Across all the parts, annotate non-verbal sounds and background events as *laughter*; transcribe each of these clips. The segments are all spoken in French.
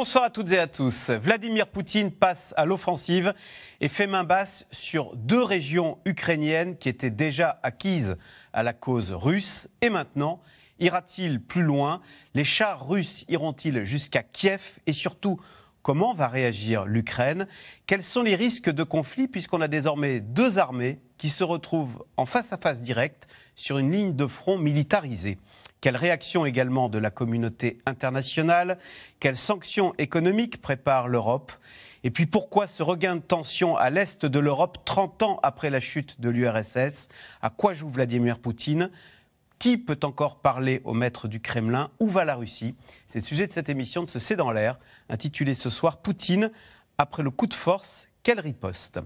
Bonsoir à toutes et à tous. Vladimir Poutine passe à l'offensive et fait main basse sur deux régions ukrainiennes qui étaient déjà acquises à la cause russe. Et maintenant, ira-t-il plus loin Les chars russes iront-ils jusqu'à Kiev Et surtout, comment va réagir l'Ukraine Quels sont les risques de conflit puisqu'on a désormais deux armées qui se retrouvent en face à face directe sur une ligne de front militarisée. Quelle réaction également de la communauté internationale Quelles sanctions économiques prépare l'Europe Et puis pourquoi ce regain de tension à l'est de l'Europe 30 ans après la chute de l'URSS À quoi joue Vladimir Poutine qui peut encore parler au maître du Kremlin Où va la Russie C'est le sujet de cette émission de ce C'est dans l'air, intitulée ce soir Poutine, après le coup de force, quelle riposte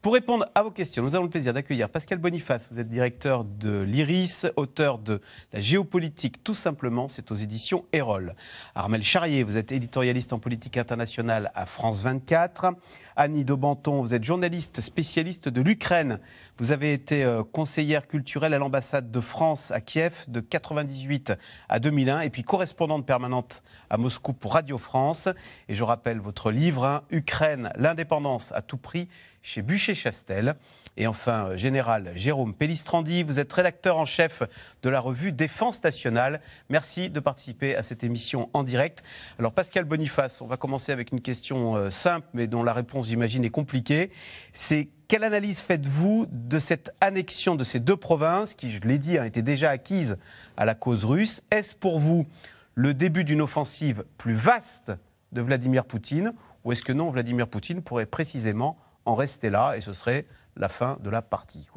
pour répondre à vos questions, nous avons le plaisir d'accueillir Pascal Boniface. Vous êtes directeur de l'IRIS, auteur de La géopolitique tout simplement, c'est aux éditions Erol. Armel Charrier, vous êtes éditorialiste en politique internationale à France 24. Annie Daubenton, vous êtes journaliste spécialiste de l'Ukraine. Vous avez été euh, conseillère culturelle à l'ambassade de France à Kiev de 1998 à 2001 et puis correspondante permanente à Moscou pour Radio France. Et je rappelle votre livre, hein, Ukraine, l'indépendance à tout prix chez Bûcher-Chastel. Et enfin, euh, général Jérôme Pellistrandi, vous êtes rédacteur en chef de la revue Défense nationale. Merci de participer à cette émission en direct. Alors, Pascal Boniface, on va commencer avec une question euh, simple, mais dont la réponse, j'imagine, est compliquée. C'est quelle analyse faites-vous de cette annexion de ces deux provinces qui, je l'ai dit, a hein, été déjà acquises à la cause russe Est-ce pour vous le début d'une offensive plus vaste de Vladimir Poutine Ou est-ce que non, Vladimir Poutine pourrait précisément en rester là et ce serait la fin de la partie.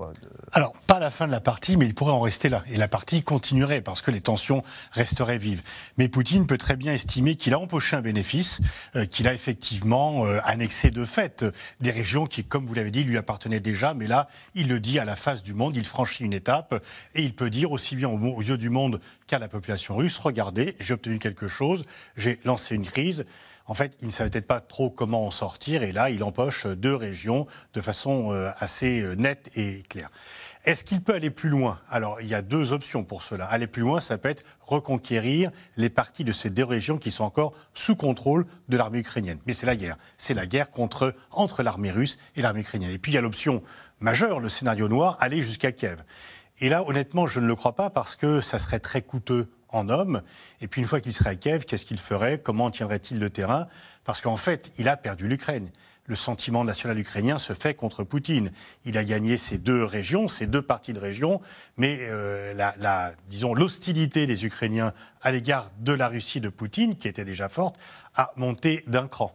Alors, pas la fin de la partie, mais il pourrait en rester là. Et la partie continuerait parce que les tensions resteraient vives. Mais Poutine peut très bien estimer qu'il a empoché un bénéfice, euh, qu'il a effectivement euh, annexé de fait euh, des régions qui, comme vous l'avez dit, lui appartenaient déjà. Mais là, il le dit à la face du monde, il franchit une étape et il peut dire aussi bien aux yeux du monde qu'à la population russe, regardez, j'ai obtenu quelque chose, j'ai lancé une crise. En fait, il ne savait peut-être pas trop comment en sortir, et là, il empoche deux régions de façon euh, assez euh, nette et claire. Est-ce qu'il peut aller plus loin Alors, il y a deux options pour cela. Aller plus loin, ça peut être reconquérir les parties de ces deux régions qui sont encore sous contrôle de l'armée ukrainienne. Mais c'est la guerre. C'est la guerre entre l'armée russe et l'armée ukrainienne. Et puis, il y a l'option majeure, le scénario noir, aller jusqu'à Kiev. Et là, honnêtement, je ne le crois pas parce que ça serait très coûteux en homme, Et puis une fois qu'il serait à Kiev, qu'est-ce qu'il ferait Comment tiendrait-il le terrain Parce qu'en fait, il a perdu l'Ukraine. Le sentiment national ukrainien se fait contre Poutine. Il a gagné ces deux régions, ces deux parties de région, mais euh, la, disons l'hostilité des Ukrainiens à l'égard de la Russie de Poutine, qui était déjà forte, a monté d'un cran.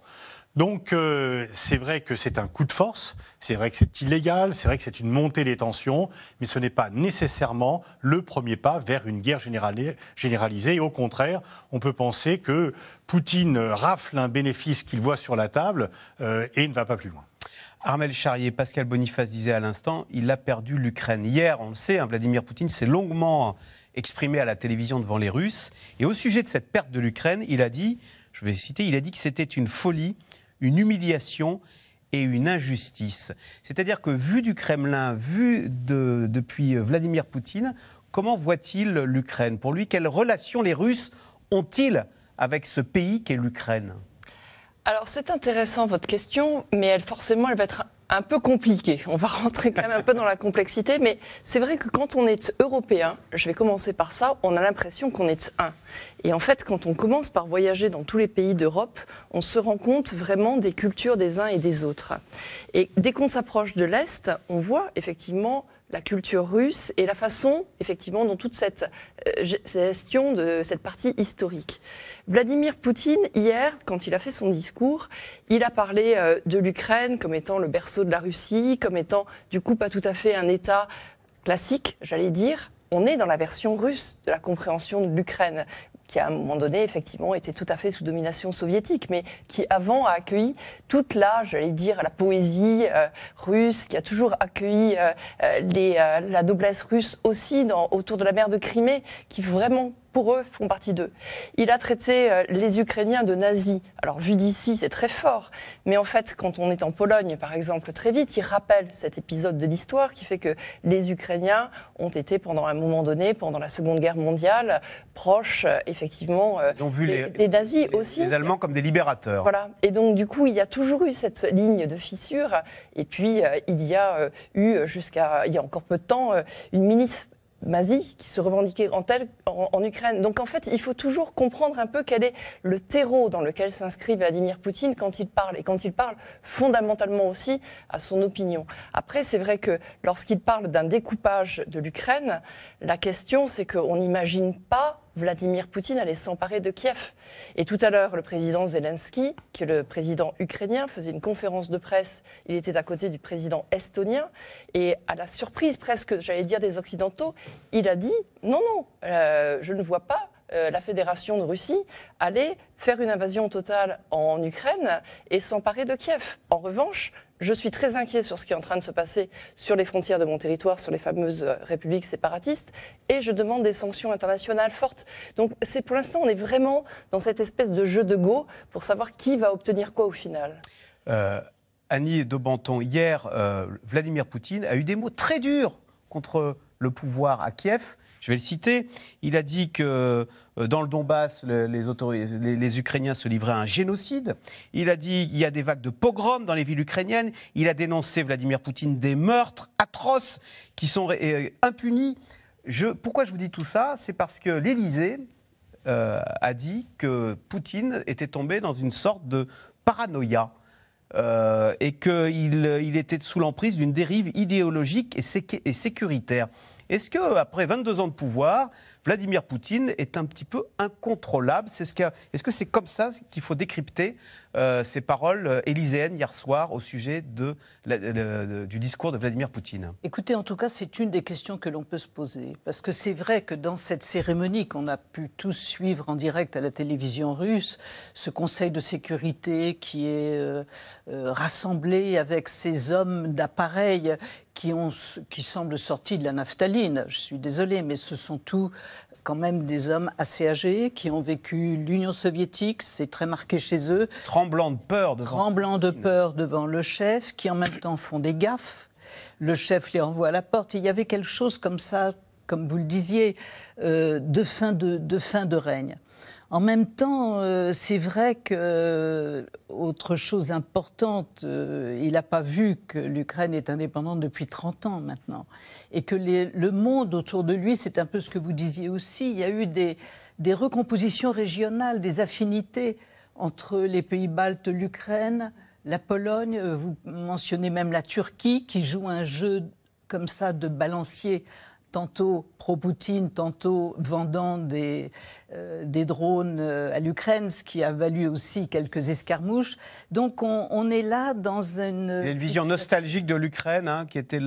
Donc euh, c'est vrai que c'est un coup de force, c'est vrai que c'est illégal, c'est vrai que c'est une montée des tensions, mais ce n'est pas nécessairement le premier pas vers une guerre généralisée. au contraire, on peut penser que Poutine rafle un bénéfice qu'il voit sur la table euh, et et ne va pas plus loin. Armel Charrier, Pascal Boniface disait à l'instant, il a perdu l'Ukraine. Hier, on le sait, hein, Vladimir Poutine s'est longuement exprimé à la télévision devant les Russes. Et au sujet de cette perte de l'Ukraine, il a dit, je vais citer, il a dit que c'était une folie une humiliation et une injustice. C'est-à-dire que vu du Kremlin, vu depuis Vladimir Poutine, comment voit-il l'Ukraine Pour lui, quelles relations les Russes ont-ils avec ce pays qu'est l'Ukraine alors c'est intéressant votre question, mais elle forcément elle va être un peu compliqué. On va *laughs* rentrer quand même un peu dans la complexité, mais c'est vrai que quand on est européen, je vais commencer par ça, on a l'impression qu'on est un. Et en fait, quand on commence par voyager dans tous les pays d'Europe, on se rend compte vraiment des cultures des uns et des autres. Et dès qu'on s'approche de l'Est, on voit effectivement la culture russe et la façon, effectivement, dont toute euh, cette gestion de cette partie historique. Vladimir Poutine, hier, quand il a fait son discours, il a parlé euh, de l'Ukraine comme étant le berceau de la Russie, comme étant, du coup, pas tout à fait un État classique, j'allais dire. On est dans la version russe de la compréhension de l'Ukraine, qui à un moment donné, effectivement, était tout à fait sous domination soviétique, mais qui avant a accueilli toute la, j'allais dire, la poésie euh, russe, qui a toujours accueilli euh, euh, les, la noblesse russe aussi autour de la mer de Crimée, qui vraiment pour eux, font partie d'eux. Il a traité euh, les Ukrainiens de nazis. Alors, vu d'ici, c'est très fort. Mais en fait, quand on est en Pologne, par exemple, très vite, il rappelle cet épisode de l'histoire qui fait que les Ukrainiens ont été, pendant un moment donné, pendant la Seconde Guerre mondiale, proches, euh, effectivement, euh, Ils ont vu les, nazis aussi. Les Allemands comme des libérateurs. Voilà. Et donc, du coup, il y a toujours eu cette ligne de fissure. Et puis, il y a eu, jusqu'à il y a encore peu de temps, une ministre Mazie qui se revendiquait en, en, Ukraine. Donc en fait, il faut toujours comprendre un peu quel est le terreau dans lequel s'inscrit Vladimir Poutine quand il parle et quand il parle fondamentalement aussi à son opinion. Après, c'est vrai que lorsqu'il parle d'un découpage de l'Ukraine, la question c'est qu'on n'imagine pas Vladimir Poutine allait s'emparer de Kiev. Et tout à l'heure, le président Zelensky, qui est le président ukrainien, faisait une conférence de presse. Il était à côté du président estonien. Et à la surprise presque, j'allais dire, des Occidentaux, il a dit non, non, euh, je ne vois pas euh, la Fédération de Russie allait faire une invasion totale en Ukraine et s'emparer de Kiev. En revanche, je suis très inquiet sur ce qui est en train de se passer sur les frontières de mon territoire, sur les fameuses euh, républiques séparatistes, et je demande des sanctions internationales fortes. Donc c'est pour l'instant, on est vraiment dans cette espèce de jeu de go pour savoir qui va obtenir quoi au final. Euh, Annie de hier, Vladimir Poutine a eu des mots très durs contre le pouvoir à Kiev. Je vais le citer. Il a dit que euh, dans le Donbass, les, Ukrainiens se livraient à un génocide. Il a dit qu'il y a des vagues de pogroms dans les villes ukrainiennes. Il a dénoncé Vladimir Poutine des meurtres atroces qui sont euh, impunis. pourquoi je vous dis tout ça C'est parce que l'Élysée euh, a dit que Poutine était tombé dans une sorte de paranoïa. Euh, et qu'il euh, était sous l'emprise d'une dérive idéologique et, et sécuritaire. Est-ce que après 22 ans de pouvoir, Vladimir Poutine est un petit peu incontrôlable. C'est ce qu Est-ce que c'est comme ça qu'il faut décrypter euh, ces paroles euh, élyséennes hier soir au sujet euh, de, du discours de Vladimir Poutine Écoutez, en tout cas, c'est une des questions que l'on peut se poser. Parce que c'est vrai que dans cette cérémonie qu'on a pu tous suivre en direct à la télévision russe, ce Conseil de sécurité qui est euh, rassemblé avec ces hommes d'appareil qui, ont, qui semblent sortis de la naphtaline, je suis désolé mais ce sont tous quand même des hommes assez âgés qui ont vécu l'Union soviétique, c'est très marqué chez eux. Tremblant de peur devant. le chef, qui en même temps font des gaffes. Le chef les renvoie à la porte. il y avait quelque chose comme ça, comme vous le disiez, euh, de, fin de fin de règne. En même temps, euh, c'est vrai que euh, autre chose importante, euh, il n'a pas vu que l'Ukraine est indépendante depuis 30 ans maintenant, et que le monde autour de lui, c'est un peu ce que vous disiez aussi. Il y a eu des, des recompositions régionales, des affinités entre les pays baltes, l'Ukraine, la Pologne. Vous mentionnez même la Turquie qui joue un jeu comme ça de balancier tantôt pro-Poutine, tantôt vendant des, euh, drones euh, à l'Ukraine, ce qui a valu aussi quelques escarmouches. Donc on, est là dans une... une vision nostalgique de l'Ukraine, hein, qui était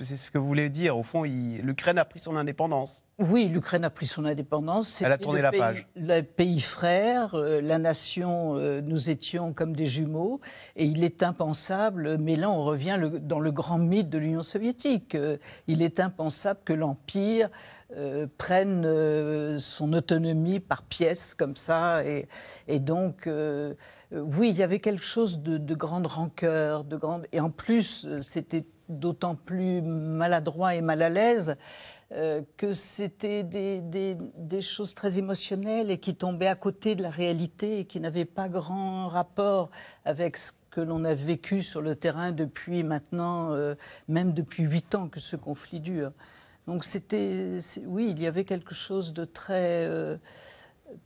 c'est ce que vous voulez dire. Au fond, l'Ukraine a pris son indépendance. Oui, l'Ukraine a pris son indépendance. Elle a tourné la page. Le pays frère, euh, la nation, euh, nous étions comme des jumeaux. Et il est impensable, mais là on revient dans le grand mythe de l'Union soviétique, euh, il est impensable que l'Empire prenne son autonomie par pièces comme ça. Et, et donc, oui, il y avait quelque chose de, de grande rancœur, de grande... et en plus, c'était d'autant plus maladroit et mal à l'aise euh, que c'était des, choses très émotionnelles et qui tombaient à côté de la réalité et qui n'avaient pas grand rapport avec ce que l'on a vécu sur le terrain depuis maintenant, euh, même depuis huit ans que ce conflit dure. Donc c'était, oui, il y avait quelque chose de très, euh,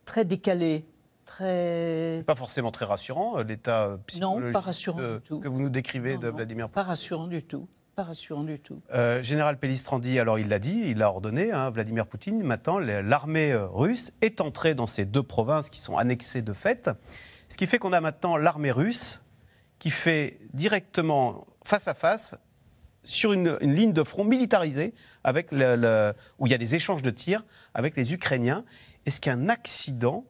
très décalé. Très... Pas forcément très rassurant, l'état psychologique pas rassurant du que vous nous décrivez de Vladimir Poutine. Pas rassurant du tout pas rassurant du tout. Euh, général Pellistrandi, alors il l'a dit, il l'a ordonné, hein, Vladimir Poutine, maintenant l'armée euh, russe est entrée dans ces deux provinces qui sont annexées de fait, ce qui fait qu'on a maintenant l'armée russe qui fait directement face à face sur une, ligne de front militarisée avec où il y a des échanges de tirs avec les Ukrainiens. Est-ce qu'un accident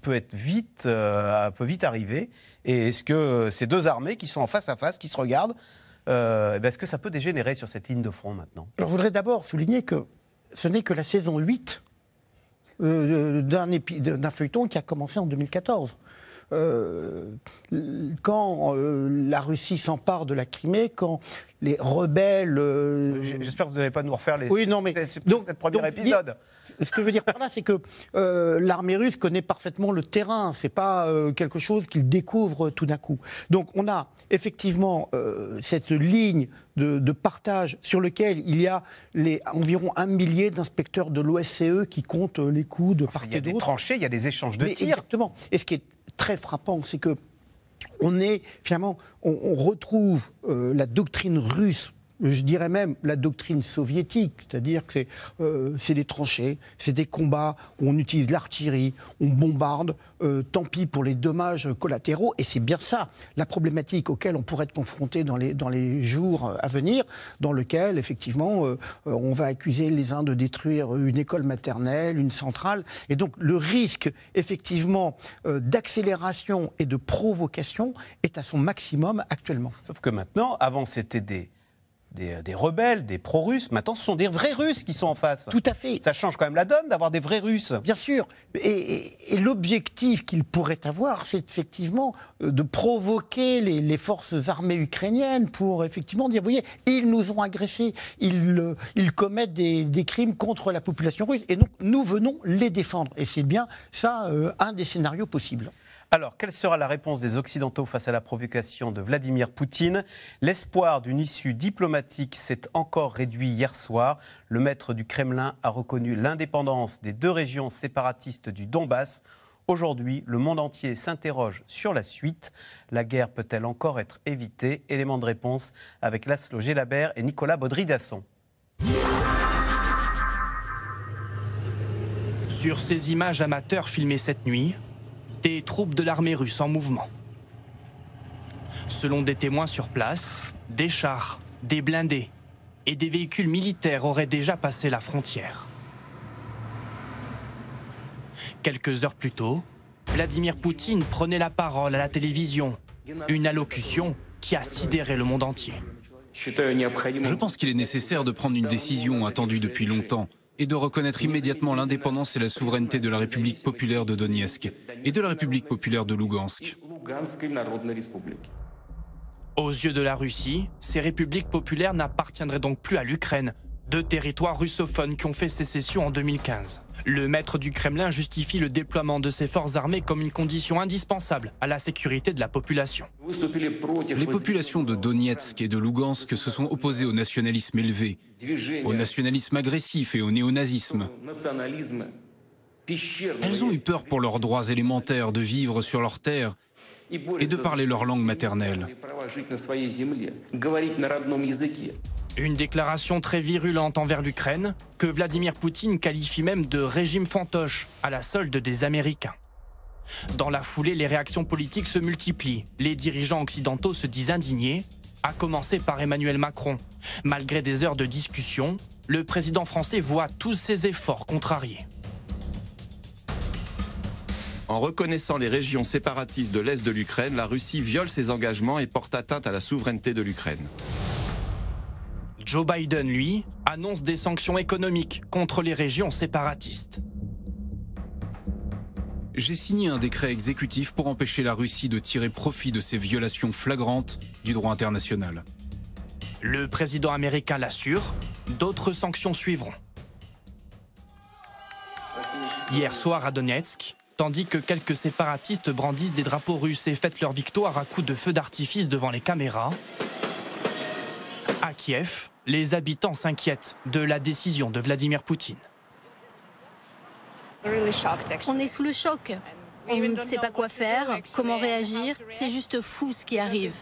peut être vite, euh, peut vite arriver Et est-ce que ces deux armées qui sont en face à face, qui se regardent, euh, eh ben, est-ce que ça peut dégénérer sur cette ligne de front maintenant Alors, je voudrais d'abord souligner que ce n'est que la saison 8 euh, euh, d'un feuilleton qui a commencé en 2014. Euh, quand euh, la Russie s'empare de la Crimée, quand les rebelles. Euh, j'espère que vous n'allez pas nous refaire les. Oui, non, mais. C'est donc, cette épisode. Ce que je veux dire par là, c'est que l'armée russe connaît parfaitement le terrain. C'est pas quelque chose qu'il découvre tout d'un coup. Donc, on a effectivement cette ligne de, partage sur lequel il y a les, environ un millier d'inspecteurs de l'OSCE qui comptent les coups de enfin, part Il y a des tranchées, il y a des échanges de tirs. Exactement. Et ce qui est très frappant, c'est que on est finalement, on, retrouve euh, la doctrine russe je dirais même la doctrine soviétique, c'est-à-dire que euh, c'est des tranchées, c'est des combats où on utilise l'artillerie, on bombarde, euh, tant pis pour les dommages collatéraux, et c'est bien ça la problématique auquel on pourrait être confronté dans les, dans les jours euh, à venir, dans lequel effectivement on va accuser les uns de détruire une école maternelle, une centrale, et donc le risque effectivement d'accélération et de provocation est à son maximum actuellement. Sauf que maintenant, avant c'était des euh, des, rebelles, des pro-russes. Maintenant, ce sont des vrais Russes qui sont en face. Tout à fait. Ça change quand même la donne d'avoir des vrais Russes. Bien sûr. Et, l'objectif qu'ils pourraient avoir, c'est effectivement euh, de provoquer les, forces armées ukrainiennes pour effectivement dire, vous voyez, ils nous ont agressés, ils, euh, commettent des, crimes contre la population russe, et donc nous venons les défendre. Et c'est bien ça un des scénarios possibles. Alors, quelle sera la réponse des Occidentaux face à la provocation de Vladimir Poutine L'espoir d'une issue diplomatique s'est encore réduit hier soir. Le maître du Kremlin a reconnu l'indépendance des deux régions séparatistes du Donbass. Aujourd'hui, le monde entier s'interroge sur la suite. La guerre peut-elle encore être évitée Élément de réponse avec Laszlo Gélabert et Nicolas Baudry-Dasson. Sur ces images amateurs filmées cette nuit, des troupes de l'armée russe en mouvement. Selon des témoins sur place, des chars, des blindés et des véhicules militaires auraient déjà passé la frontière. Quelques heures plus tôt, Vladimir Poutine prenait la parole à la télévision, une allocution qui a sidéré le monde entier. Je pense qu'il est nécessaire de prendre une décision attendue depuis longtemps et de reconnaître immédiatement l'indépendance et la souveraineté de la République populaire de Donetsk et de la République populaire de Lugansk. Aux yeux de la Russie, ces républiques populaires n'appartiendraient donc plus à l'Ukraine, deux territoires russophones qui ont fait sécession en 2015. Le maître du Kremlin justifie le déploiement de ses forces armées comme une condition indispensable à la sécurité de la population. Les populations de Donetsk et de Lugansk se sont opposées au nationalisme élevé, au nationalisme agressif et au néonazisme. Elles ont eu peur pour leurs droits élémentaires de vivre sur leur terre et de parler leur langue maternelle. Une déclaration très virulente envers l'Ukraine, que Vladimir Poutine qualifie même de régime fantoche à la solde des Américains. Dans la foulée, les réactions politiques se multiplient. Les dirigeants occidentaux se disent indignés, à commencer par Emmanuel Macron. Malgré des heures de discussion, le président français voit tous ses efforts contrariés. En reconnaissant les régions séparatistes de l'Est de l'Ukraine, la Russie viole ses engagements et porte atteinte à la souveraineté de l'Ukraine. Joe Biden, lui, annonce des sanctions économiques contre les régions séparatistes. J'ai signé un décret exécutif pour empêcher la Russie de tirer profit de ces violations flagrantes du droit international. Le président américain l'assure, d'autres sanctions suivront. Hier soir à Donetsk, tandis que quelques séparatistes brandissent des drapeaux russes et fêtent leur victoire à coups de feux d'artifice devant les caméras. À Kiev, les habitants s'inquiètent de la décision de Vladimir Poutine. On est sous le choc. On ne sait pas quoi faire, comment réagir. C'est juste fou ce qui arrive.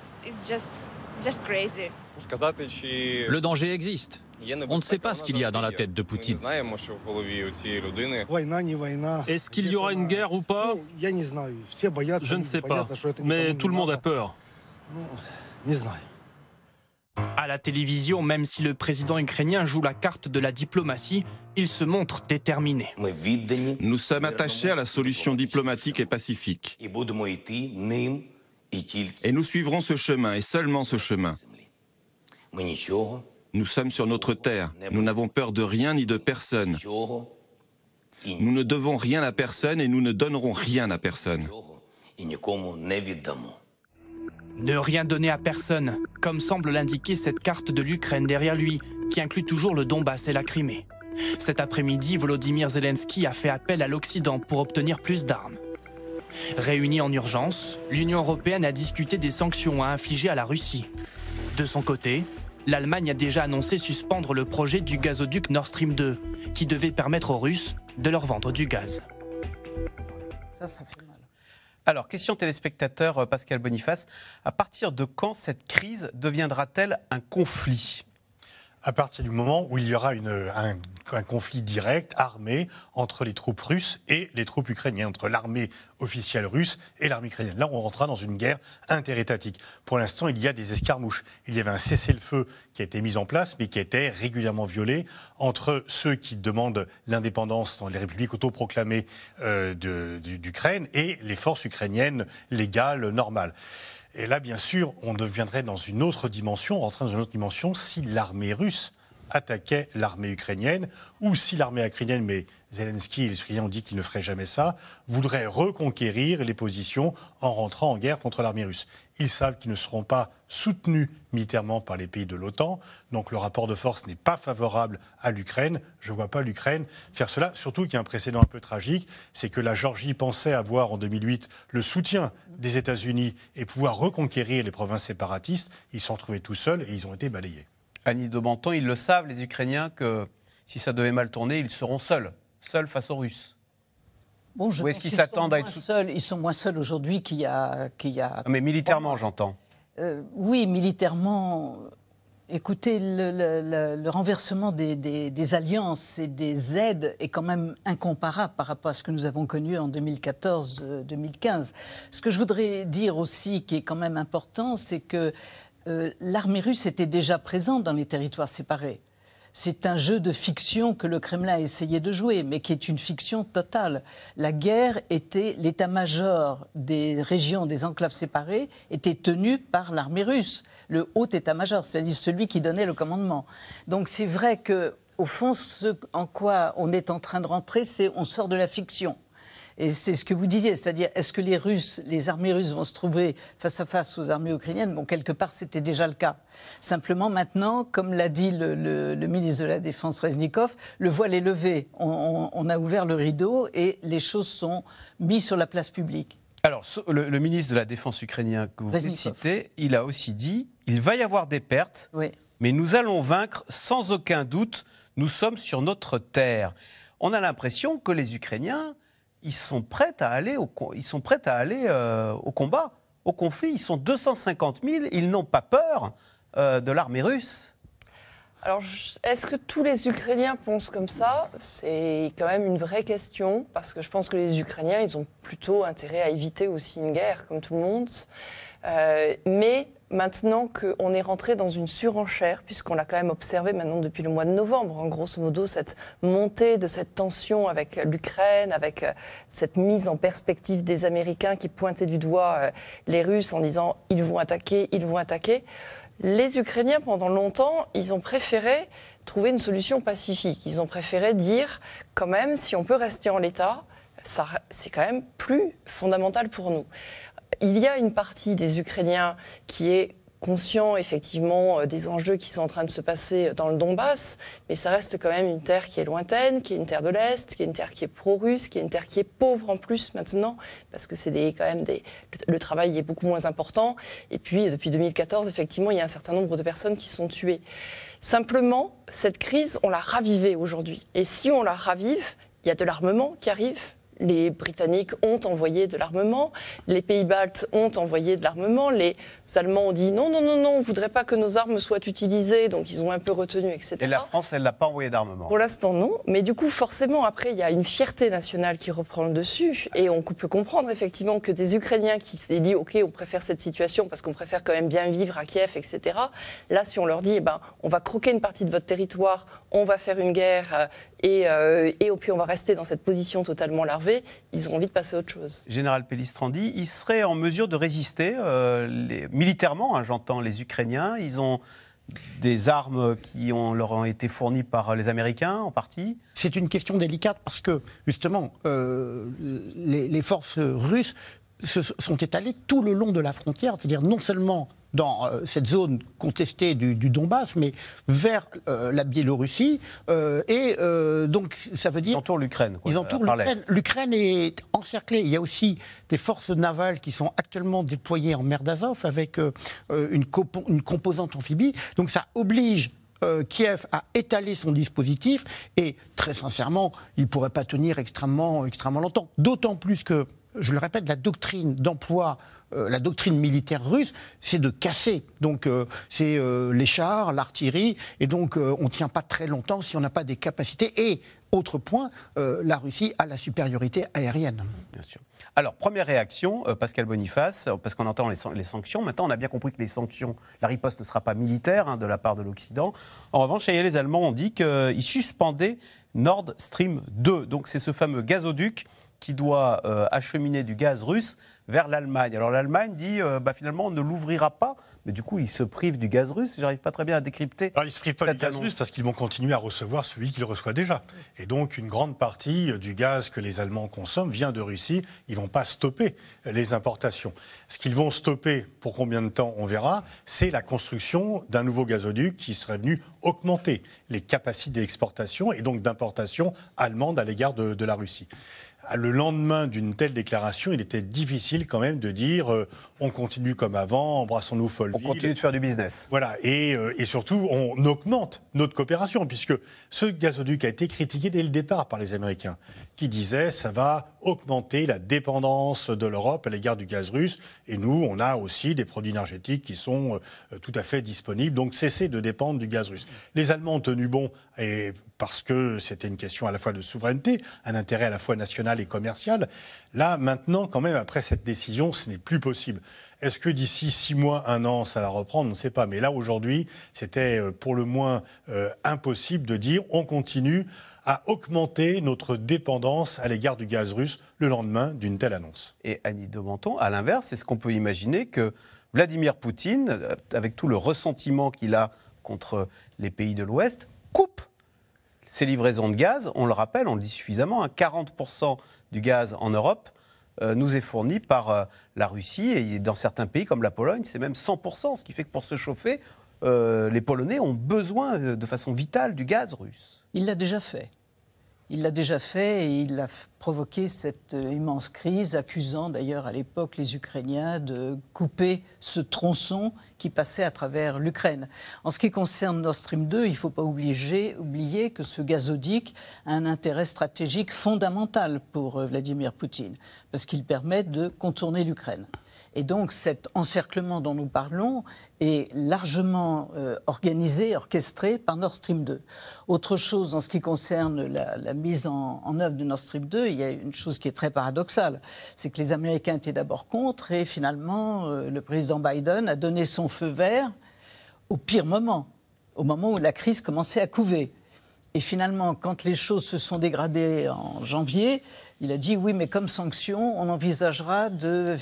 Le danger existe. On ne sait pas ce qu'il y a dans la tête de Poutine. Est-ce qu'il y aura une guerre ou pas Je ne sais pas, mais tout le monde a peur. À la télévision, même si le président ukrainien joue la carte de la diplomatie, il se montre déterminé. Nous sommes attachés à la solution diplomatique et pacifique. Et nous suivrons ce chemin et seulement ce chemin. Nous sommes sur notre terre. Nous n'avons peur de rien ni de personne. Nous ne devons rien à personne et nous ne donnerons rien à personne. Ne rien donner à personne, comme semble l'indiquer cette carte de l'Ukraine derrière lui, qui inclut toujours le Donbass et la Crimée. Cet après-midi, Volodymyr Zelensky a fait appel à l'Occident pour obtenir plus d'armes. Réunie en urgence, l'Union européenne a discuté des sanctions à infliger à la Russie. De son côté, l'Allemagne a déjà annoncé suspendre le projet du gazoduc Nord Stream 2, qui devait permettre aux Russes de leur vendre du gaz. Alors, question téléspectateur euh, Pascal Boniface. À partir de quand cette crise deviendra-t-elle un conflit à partir du moment où il y aura une, un un conflit direct, armé, entre les troupes russes et les troupes ukrainiennes, entre l'armée officielle russe et l'armée ukrainienne. Là, on rentrera dans une guerre interétatique. Pour l'instant, il y a des escarmouches. Il y avait un cessez-le-feu qui a été mis en place, mais qui était régulièrement violé entre ceux qui demandent l'indépendance dans les républiques autoproclamées euh, d'Ukraine et les forces ukrainiennes légales, normales. Et là, bien sûr, on deviendrait dans une autre dimension, rentrer dans une autre dimension si l'armée russe attaquait l'armée ukrainienne, ou si l'armée ukrainienne, mais Zelensky et les ont dit qu'ils ne feraient jamais ça, voudraient reconquérir les positions en rentrant en guerre contre l'armée russe. Ils savent qu'ils ne seront pas soutenus militairement par les pays de l'OTAN, donc le rapport de force n'est pas favorable à l'Ukraine. Je ne vois pas l'Ukraine faire cela, surtout qu'il y a un précédent un peu tragique, c'est que la Géorgie pensait avoir en 2008 le soutien des États-Unis et pouvoir reconquérir les provinces séparatistes. Ils se sont trouvés tout seuls et ils ont été balayés. Annie de Benton, ils le savent, les Ukrainiens, que si ça devait mal tourner, ils seront seuls, seuls face aux Russes. Bon, est-ce qu'ils s'attendent à être seuls Ils sont moins seuls aujourd'hui qu'il y a. a... mais militairement, j'entends. Euh, oui, militairement. Écoutez, le, renversement des, des, alliances et des aides est quand même incomparable par rapport à ce que nous avons connu en 2014-2015. Euh, ce que je voudrais dire aussi, qui est quand même important, c'est que euh, l'armée russe était déjà présente dans les territoires séparés. C'est un jeu de fiction que le Kremlin a essayé de jouer, mais qui est une fiction totale. La guerre était l'état-major des régions, des enclaves séparées, était tenu par l'armée russe, le haut état-major, c'est-à-dire celui qui donnait le commandement. Donc c'est vrai que, au fond, ce en quoi on est en train de rentrer, c'est on sort de la fiction. Et c'est ce que vous disiez, c'est-à-dire est-ce que les Russes, les armées russes vont se trouver face à face aux armées ukrainiennes Bon, quelque part, c'était déjà le cas. Simplement, maintenant, comme l'a dit le, ministre de la Défense Reznikov, le voile est levé, on, a ouvert le rideau et les choses sont mises sur la place publique. Alors, le, ministre de la Défense ukrainien que vous venez il a aussi dit il va y avoir des pertes, mais nous allons vaincre sans aucun doute. Nous sommes sur notre terre. On a l'impression que les Ukrainiens ils sont prêts à aller au, ils sont prêts à aller, euh, au combat, au conflit. Ils sont 250 000, ils n'ont pas peur euh, de l'armée russe. Alors, est-ce que tous les Ukrainiens pensent comme ça C'est quand même une vraie question, parce que je pense que les Ukrainiens, ils ont plutôt intérêt à éviter aussi une guerre, comme tout le monde. Euh, mais maintenant qu'on est rentré dans une surenchère, puisqu'on l'a quand même observé maintenant depuis le mois de novembre, en grosso modo, cette montée de cette tension avec l'Ukraine, avec euh, cette mise en perspective des Américains qui pointaient du doigt euh, les Russes en disant ils vont attaquer, ils vont attaquer. Les Ukrainiens, pendant longtemps, ils ont préféré trouver une solution pacifique. Ils ont préféré dire, quand même, si on peut rester en l'état, c'est quand même plus fondamental pour nous il y a une partie des Ukrainiens qui est conscient effectivement euh, des enjeux qui sont en train de se passer dans le Donbass, mais ça reste quand même une terre qui est lointaine, qui est une terre de l'Est, qui est une terre qui est pro-russe, qui est une terre qui est pauvre en plus maintenant, parce que c'est quand même le travail est beaucoup moins important. Et puis depuis 2014, effectivement, il y a un certain nombre de personnes qui sont tuées. Simplement, cette crise, on l'a ravivée aujourd'hui. Et si on la ravive, il y a de l'armement qui arrive, les Britanniques ont envoyé de l'armement, les Pays-Baltes ont envoyé de l'armement, les Allemands ont dit non, non, non, non, on ne voudrait pas que nos armes soient utilisées, donc ils ont un peu retenu, etc. Et la France, elle n'a pas envoyé d'armement Pour l'instant, non. Mais du coup, forcément, après, il y a une fierté nationale qui reprend le dessus. Et on peut comprendre, effectivement, que des Ukrainiens qui s'est dit, OK, on préfère cette situation parce qu'on préfère quand même bien vivre à Kiev, etc. Là, si on leur dit, eh ben, on va croquer une partie de votre territoire, on va faire une guerre, euh, et, euh, et puis on va rester dans cette position totalement larvée, ils ont envie de passer à autre chose. Général Pellistrandi, ils seraient en mesure de résister euh, militairement, hein, j'entends, les Ukrainiens. Ils ont des armes qui leur ont été fournies par les Américains en partie C'est une question délicate parce que justement, euh, les, les forces russes se sont étalées tout le long de la frontière, c'est-à-dire non seulement dans euh, cette zone contestée du, Donbass, mais vers euh, la Biélorussie. Euh, et donc, ça veut dire. Ils entourent l'Ukraine. Ils entourent l'Ukraine. L'Ukraine est encerclée. Il y a aussi des forces navales qui sont actuellement déployées en mer d'Azov avec une, une composante amphibie. Donc, ça oblige Kiev à étaler son dispositif et très sincèrement, il ne pourrait pas tenir extrêmement, extrêmement longtemps. D'autant plus que, je le répète, la doctrine d'emploi euh, la doctrine militaire russe, c'est de casser. Donc euh, c'est euh, les chars, l'artillerie, et donc on ne tient pas très longtemps si on n'a pas des capacités. Et autre point, la Russie a la supériorité aérienne. Bien sûr. Alors, première réaction, Pascal Boniface, parce qu'on entend les, sanctions. Maintenant, on a bien compris que les sanctions, la riposte ne sera pas militaire hein, de la part de l'Occident. En revanche, les Allemands ont dit qu'ils suspendaient Nord Stream 2. Donc, c'est ce fameux gazoduc qui doit acheminer du gaz russe vers l'Allemagne. Alors l'Allemagne dit, euh, bah, finalement, on ne l'ouvrira pas, mais du coup, ils se privent du gaz russe. J'arrive pas très bien à décrypter. Alors, ils se privent pas du gaz russe parce qu'ils vont continuer à recevoir celui qu'ils reçoivent déjà. Et donc, une grande partie du gaz que les Allemands consomment vient de Russie. Ils vont pas stopper les importations. Ce qu'ils vont stopper, pour combien de temps, on verra, c'est la construction d'un nouveau gazoduc qui serait venu augmenter les capacités d'exportation et donc d'importation allemande à l'égard de, de la Russie. Ah, le lendemain d'une telle déclaration, il était difficile quand même de dire euh, on continue comme avant, embrassons-nous follement. On continue de faire du business. Voilà, euh, et, surtout on augmente notre coopération, puisque ce gazoduc a été critiqué dès le départ par les Américains, qui disaient ça va augmenter la dépendance de l'Europe à l'égard du gaz russe, et nous on a aussi des produits énergétiques qui sont euh, tout à fait disponibles, donc cessez de dépendre du gaz russe. Les Allemands ont tenu bon, et parce que c'était une question à la fois de souveraineté, un intérêt à la fois national et commercial. Là, maintenant, quand même, après cette décision, ce n'est plus possible. Est-ce que d'ici six mois, un an, ça va reprendre On ne sait pas. Mais là, aujourd'hui, c'était euh, pour le moins euh, impossible de dire on continue à augmenter notre dépendance à l'égard du gaz russe le lendemain d'une telle annonce. Et Annie de Menton, à l'inverse, est-ce qu'on peut imaginer que Vladimir Poutine, euh, avec tout le ressentiment qu'il a contre les pays de l'Ouest, coupe ces livraisons de gaz, on le rappelle, on le dit suffisamment, 40% hein, du gaz en Europe euh, nous est fourni par euh, la Russie et dans certains pays comme la Pologne, c'est même 100%, ce qui fait que pour se chauffer, euh, les Polonais ont besoin de façon vitale du gaz russe. Il l'a déjà fait. Il l'a déjà fait et il a provoqué cette euh, immense crise, accusant d'ailleurs à l'époque les Ukrainiens de couper ce tronçon qui passait à travers l'Ukraine. En ce qui concerne Nord Stream 2, il ne faut pas oublier que ce gazoduc a un intérêt stratégique fondamental pour euh, Vladimir Poutine, parce qu'il permet de contourner l'Ukraine. Et donc cet encerclement dont nous parlons est largement euh, organisé, orchestré orchestrée par Nord Stream 2. Autre chose en ce qui concerne la, mise en, œuvre de Nord Stream 2, il y a une chose qui est très paradoxale, c'est que les Américains étaient d'abord contre et finalement euh, le président Biden a donné son feu vert au pire moment, au moment où la crise commençait à couver. Et finalement, quand les choses se sont dégradées en janvier, il a dit oui, mais comme sanction, on envisagera de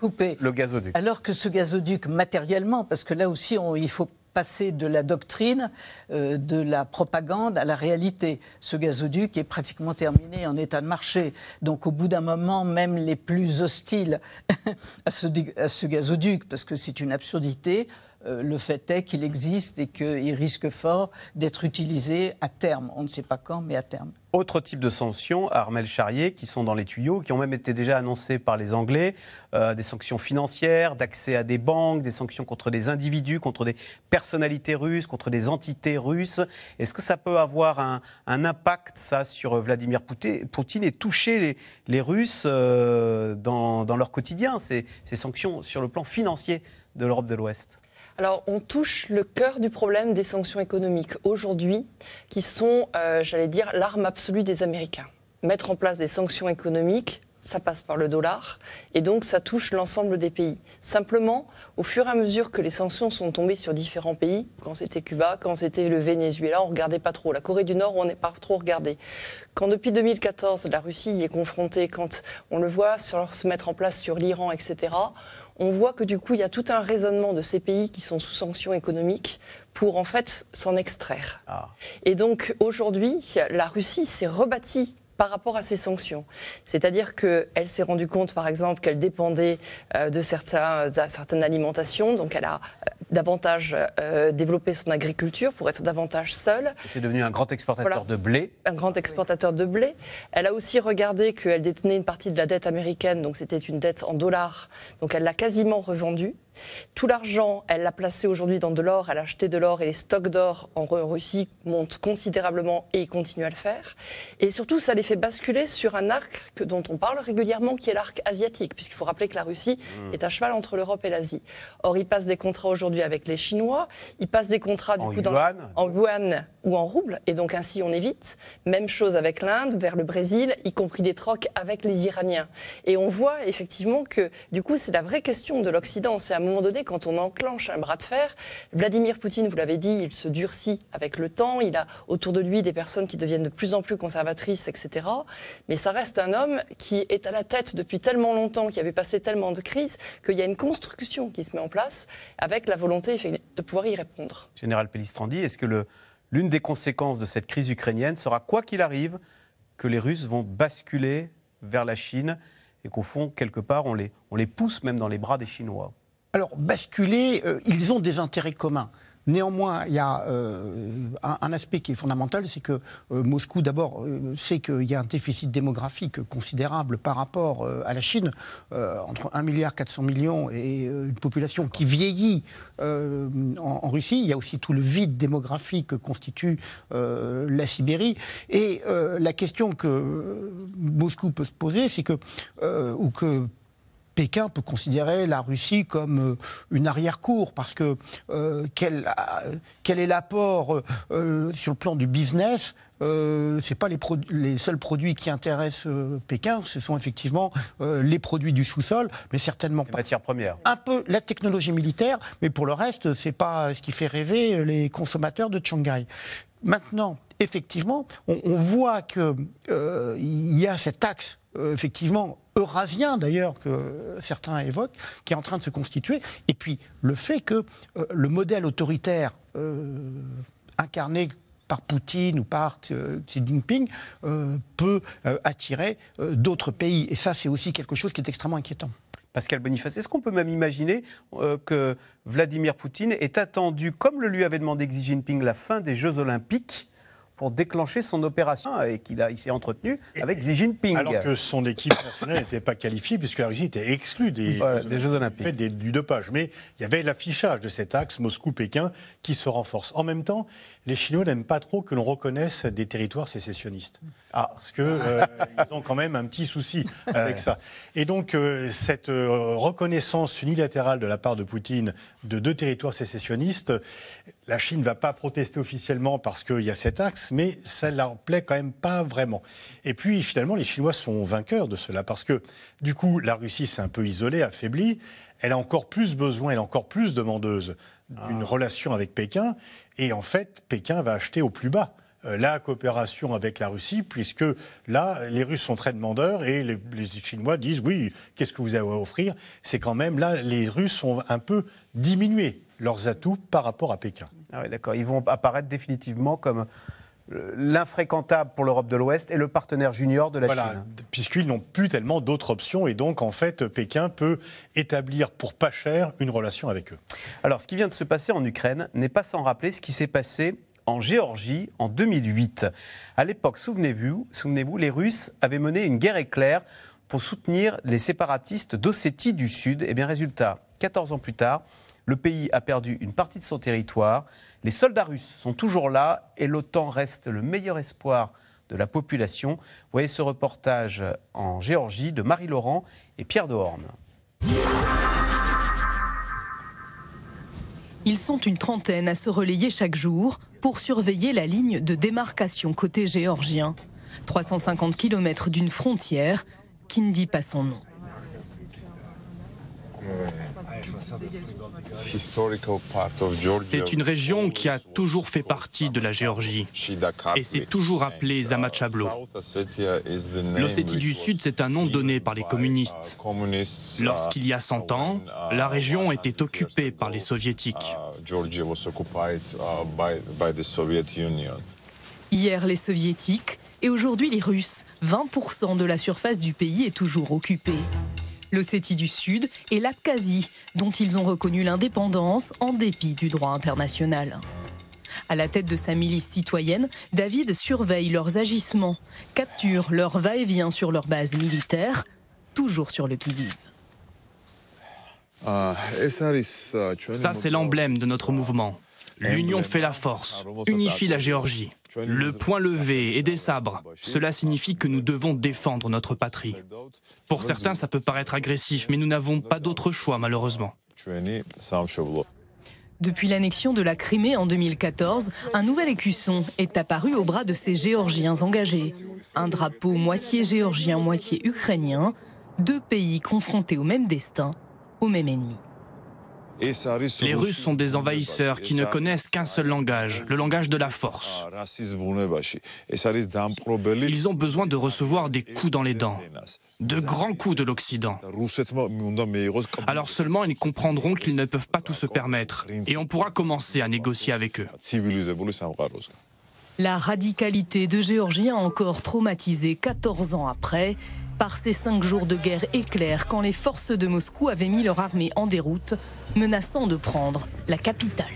couper, le gazoduc. Alors que ce gazoduc, matériellement, parce que là aussi, il faut passer de la doctrine, euh, de la propagande à la réalité. Ce gazoduc est pratiquement terminé en état de marché. Donc au bout d'un moment, même les plus hostiles *laughs* à ce gazoduc, parce que c'est une absurdité, euh, le fait est qu'il existe et qu'il risque fort d'être utilisé à terme. On ne sait pas quand, mais à terme. Autre type de sanctions, Armel Charrier, qui sont dans les tuyaux, qui ont même été déjà annoncées par les Anglais, euh, des sanctions financières, d'accès à des banques, des sanctions contre des individus, contre des personnalités russes, contre des entités russes. Est-ce que ça peut avoir un, impact, ça, sur euh, Vladimir Poutine et toucher les, Russes dans dans, leur quotidien, ces, sanctions sur le plan financier de l'Europe de l'Ouest alors, on touche le cœur du problème des sanctions économiques aujourd'hui, qui sont, euh, j'allais dire, l'arme absolue des Américains. Mettre en place des sanctions économiques ça passe par le dollar, et donc ça touche l'ensemble des pays. Simplement, au fur et à mesure que les sanctions sont tombées sur différents pays, quand c'était Cuba, quand c'était le Venezuela, on regardait pas trop. La Corée du Nord, on n'est pas trop regardé. Quand depuis 2014, la Russie y est confrontée, quand on le voit se mettre en place sur l'Iran, etc., on voit que du coup, il y a tout un raisonnement de ces pays qui sont sous sanctions économiques pour en fait s'en extraire. Ah. Et donc aujourd'hui, la Russie s'est rebâtie par rapport à ces sanctions. C'est-à-dire qu'elle s'est rendue compte, par exemple, qu'elle dépendait euh, de, certains, euh, certaines alimentations, donc elle a euh, davantage développé son agriculture pour être davantage seule. C'est devenu un grand exportateur de blé. Un grand exportateur de blé. Elle a aussi regardé qu'elle détenait une partie de la dette américaine, donc c'était une dette en dollars, donc elle l'a quasiment revendue. Tout l'argent, elle l'a placé aujourd'hui dans de l'or, elle a acheté de l'or et les stocks d'or en Russie montent considérablement et ils continuent à le faire. Et surtout, ça les fait basculer sur un arc dont on parle régulièrement, qui est l'arc asiatique, puisqu'il faut rappeler que la Russie hmm. est à cheval entre l'Europe et l'Asie. Or, ils passent des contrats aujourd'hui avec les Chinois, ils passent des contrats du en coup en yuan ou en rouble, et donc ainsi on évite. Même chose avec l'Inde, vers le Brésil, y compris des trocs avec les Iraniens. Et on voit effectivement que, du coup, c'est la vraie question de l'Occident. C'est à moment donné, quand on enclenche un bras de fer, Vladimir Poutine, vous l'avez dit, il se durcit avec le temps. Il a autour de lui des personnes qui deviennent de plus en plus conservatrices, etc. Mais ça reste un homme qui est à la tête depuis tellement longtemps, qui avait passé tellement de crises, qu'il y a une construction qui se met en place avec la volonté de pouvoir y répondre. Général Pellistrandi, est-ce que l'une des conséquences de cette crise ukrainienne sera, quoi qu'il arrive, que les Russes vont basculer vers la Chine et qu'au fond, quelque part, on les, on les pousse même dans les bras des Chinois alors, basculer, euh, ils ont des intérêts communs. Néanmoins, il y a euh, un, aspect qui est fondamental, c'est que euh, Moscou, d'abord, sait qu'il y a un déficit démographique considérable par rapport à la Chine, entre 1,4 milliard millions et une population qui vieillit en, en, Russie. Il y a aussi tout le vide démographique que constitue la Sibérie. Et la question que Moscou peut se poser, c'est que, ou que Pékin peut considérer la Russie comme euh, une arrière-cour, parce que euh, quel, est l'apport euh, sur le plan du business Ce ne sont pas les, les, seuls produits qui intéressent Pékin, ce sont effectivement les produits du sous-sol, mais certainement pas. Matières premières. Un peu la technologie militaire, mais pour le reste, ce n'est pas ce qui fait rêver les consommateurs de Shanghai. Maintenant, effectivement, on, on voit qu'il y a cet axe euh, effectivement, eurasien d'ailleurs que certains évoquent, qui est en train de se constituer. Et puis le fait que euh, le modèle autoritaire euh, incarné par Poutine ou par Xi Jinping peut attirer d'autres pays. Et ça, c'est aussi quelque chose qui est extrêmement inquiétant. Pascal Boniface, est-ce qu'on peut même imaginer que Vladimir Poutine est attendu, comme le lui avait demandé Xi Jinping, la fin des Jeux Olympiques pour déclencher son opération et qu'il il s'est entretenu avec Xi Jinping. Alors que son équipe nationale n'était pas qualifiée puisque la Russie était exclue des, Jeux, Olympiques, des, du dopage. Mais il y avait l'affichage de cet axe Moscou-Pékin qui se renforce. En même temps, les Chinois n'aiment pas trop que l'on reconnaisse des territoires sécessionnistes. Ah. Parce qu'ils euh, ont quand même un petit souci avec ça. Et donc, euh, cette euh, reconnaissance unilatérale de la part de Poutine de deux territoires sécessionnistes la Chine va pas protester officiellement parce qu'il y a cet axe, mais ça ne plaît quand même pas vraiment. Et puis finalement, les Chinois sont vainqueurs de cela parce que du coup, la Russie s'est un peu isolée, affaiblie. Elle a encore plus besoin, elle a encore plus demandeuse d'une ah. relation avec Pékin. Et en fait, Pékin va acheter au plus bas euh, la coopération avec la Russie, puisque là, les Russes sont très demandeurs et les, les Chinois disent oui, qu'est-ce que vous avez à offrir C'est quand même là, les Russes sont un peu diminués leurs atouts par rapport à Pékin. Ah oui, d'accord. Ils vont apparaître définitivement comme euh, l'infréquentable pour l'Europe de l'Ouest et le partenaire junior de la Chine. Puisqu'ils n'ont plus tellement d'autres options et donc en fait Pékin peut établir pour pas cher une relation avec eux. Alors ce qui vient de se passer en Ukraine n'est pas sans rappeler ce qui s'est passé en Géorgie en 2008. À l'époque, souvenez-vous, souvenez-vous, les Russes avaient mené une guerre éclair pour soutenir les séparatistes d'Ossétie du Sud. Et eh bien résultat, 14 ans plus tard, le pays a perdu une partie de son territoire. Les soldats russes sont toujours là et l'OTAN reste le meilleur espoir de la population. Voyez ce reportage en Géorgie de Marie Laurent et Pierre Dehorne. Ils sont une trentaine à se relayer chaque jour pour surveiller la ligne de démarcation côté géorgien. 350 km d'une frontière qui ne dit pas son nom. C'est une région qui a toujours fait partie de la Géorgie et s'est toujours appelée Zamachablo. L'Ossétie du Sud, c'est un nom donné par les communistes. Uh, uh, Lorsqu'il y a 100 ans, uh, la région était occupée par les soviétiques. Hier, les soviétiques et aujourd'hui les Russes. 20% de la surface du pays est toujours occupée l'Ossétie du Sud et l'Abkhazie, dont ils ont reconnu l'indépendance en dépit du droit international. À la tête de sa milice citoyenne, David surveille leurs agissements, capture leur va-et-vient sur leur base militaire, toujours sur le qui-vive. Ah, euh, Ça, c'est l'emblème de notre mouvement. L'union fait la force, ah, unifie la Géorgie le point levé et des sabres. Cela signifie que nous euh, devons défendre notre patrie. Pour certains, ça peut paraître agressif, mais nous n'avons pas d'autre choix, malheureusement. Depuis l'annexion de la Crimée en 2014, un nouvel écusson est apparu au bras de ces Géorgiens engagés. Un drapeau moitié géorgien, moitié ukrainien, deux pays confrontés au même destin, au même ennemi. Les Russes sont des envahisseurs qui ne connaissent qu'un seul langage, le langage de la force. Ah, ils ont besoin de recevoir des coups dans les dents, de grands coups de l'Occident. Alors seulement ils comprendront qu'ils ne peuvent pas tout se permettre et on pourra commencer à négocier avec eux. La radicalité de Géorgiens encore traumatisés, 14 ans après, par ces cinq jours de guerre éclair quand les forces de Moscou avaient mis leur armée en déroute, menaçant de prendre la capitale.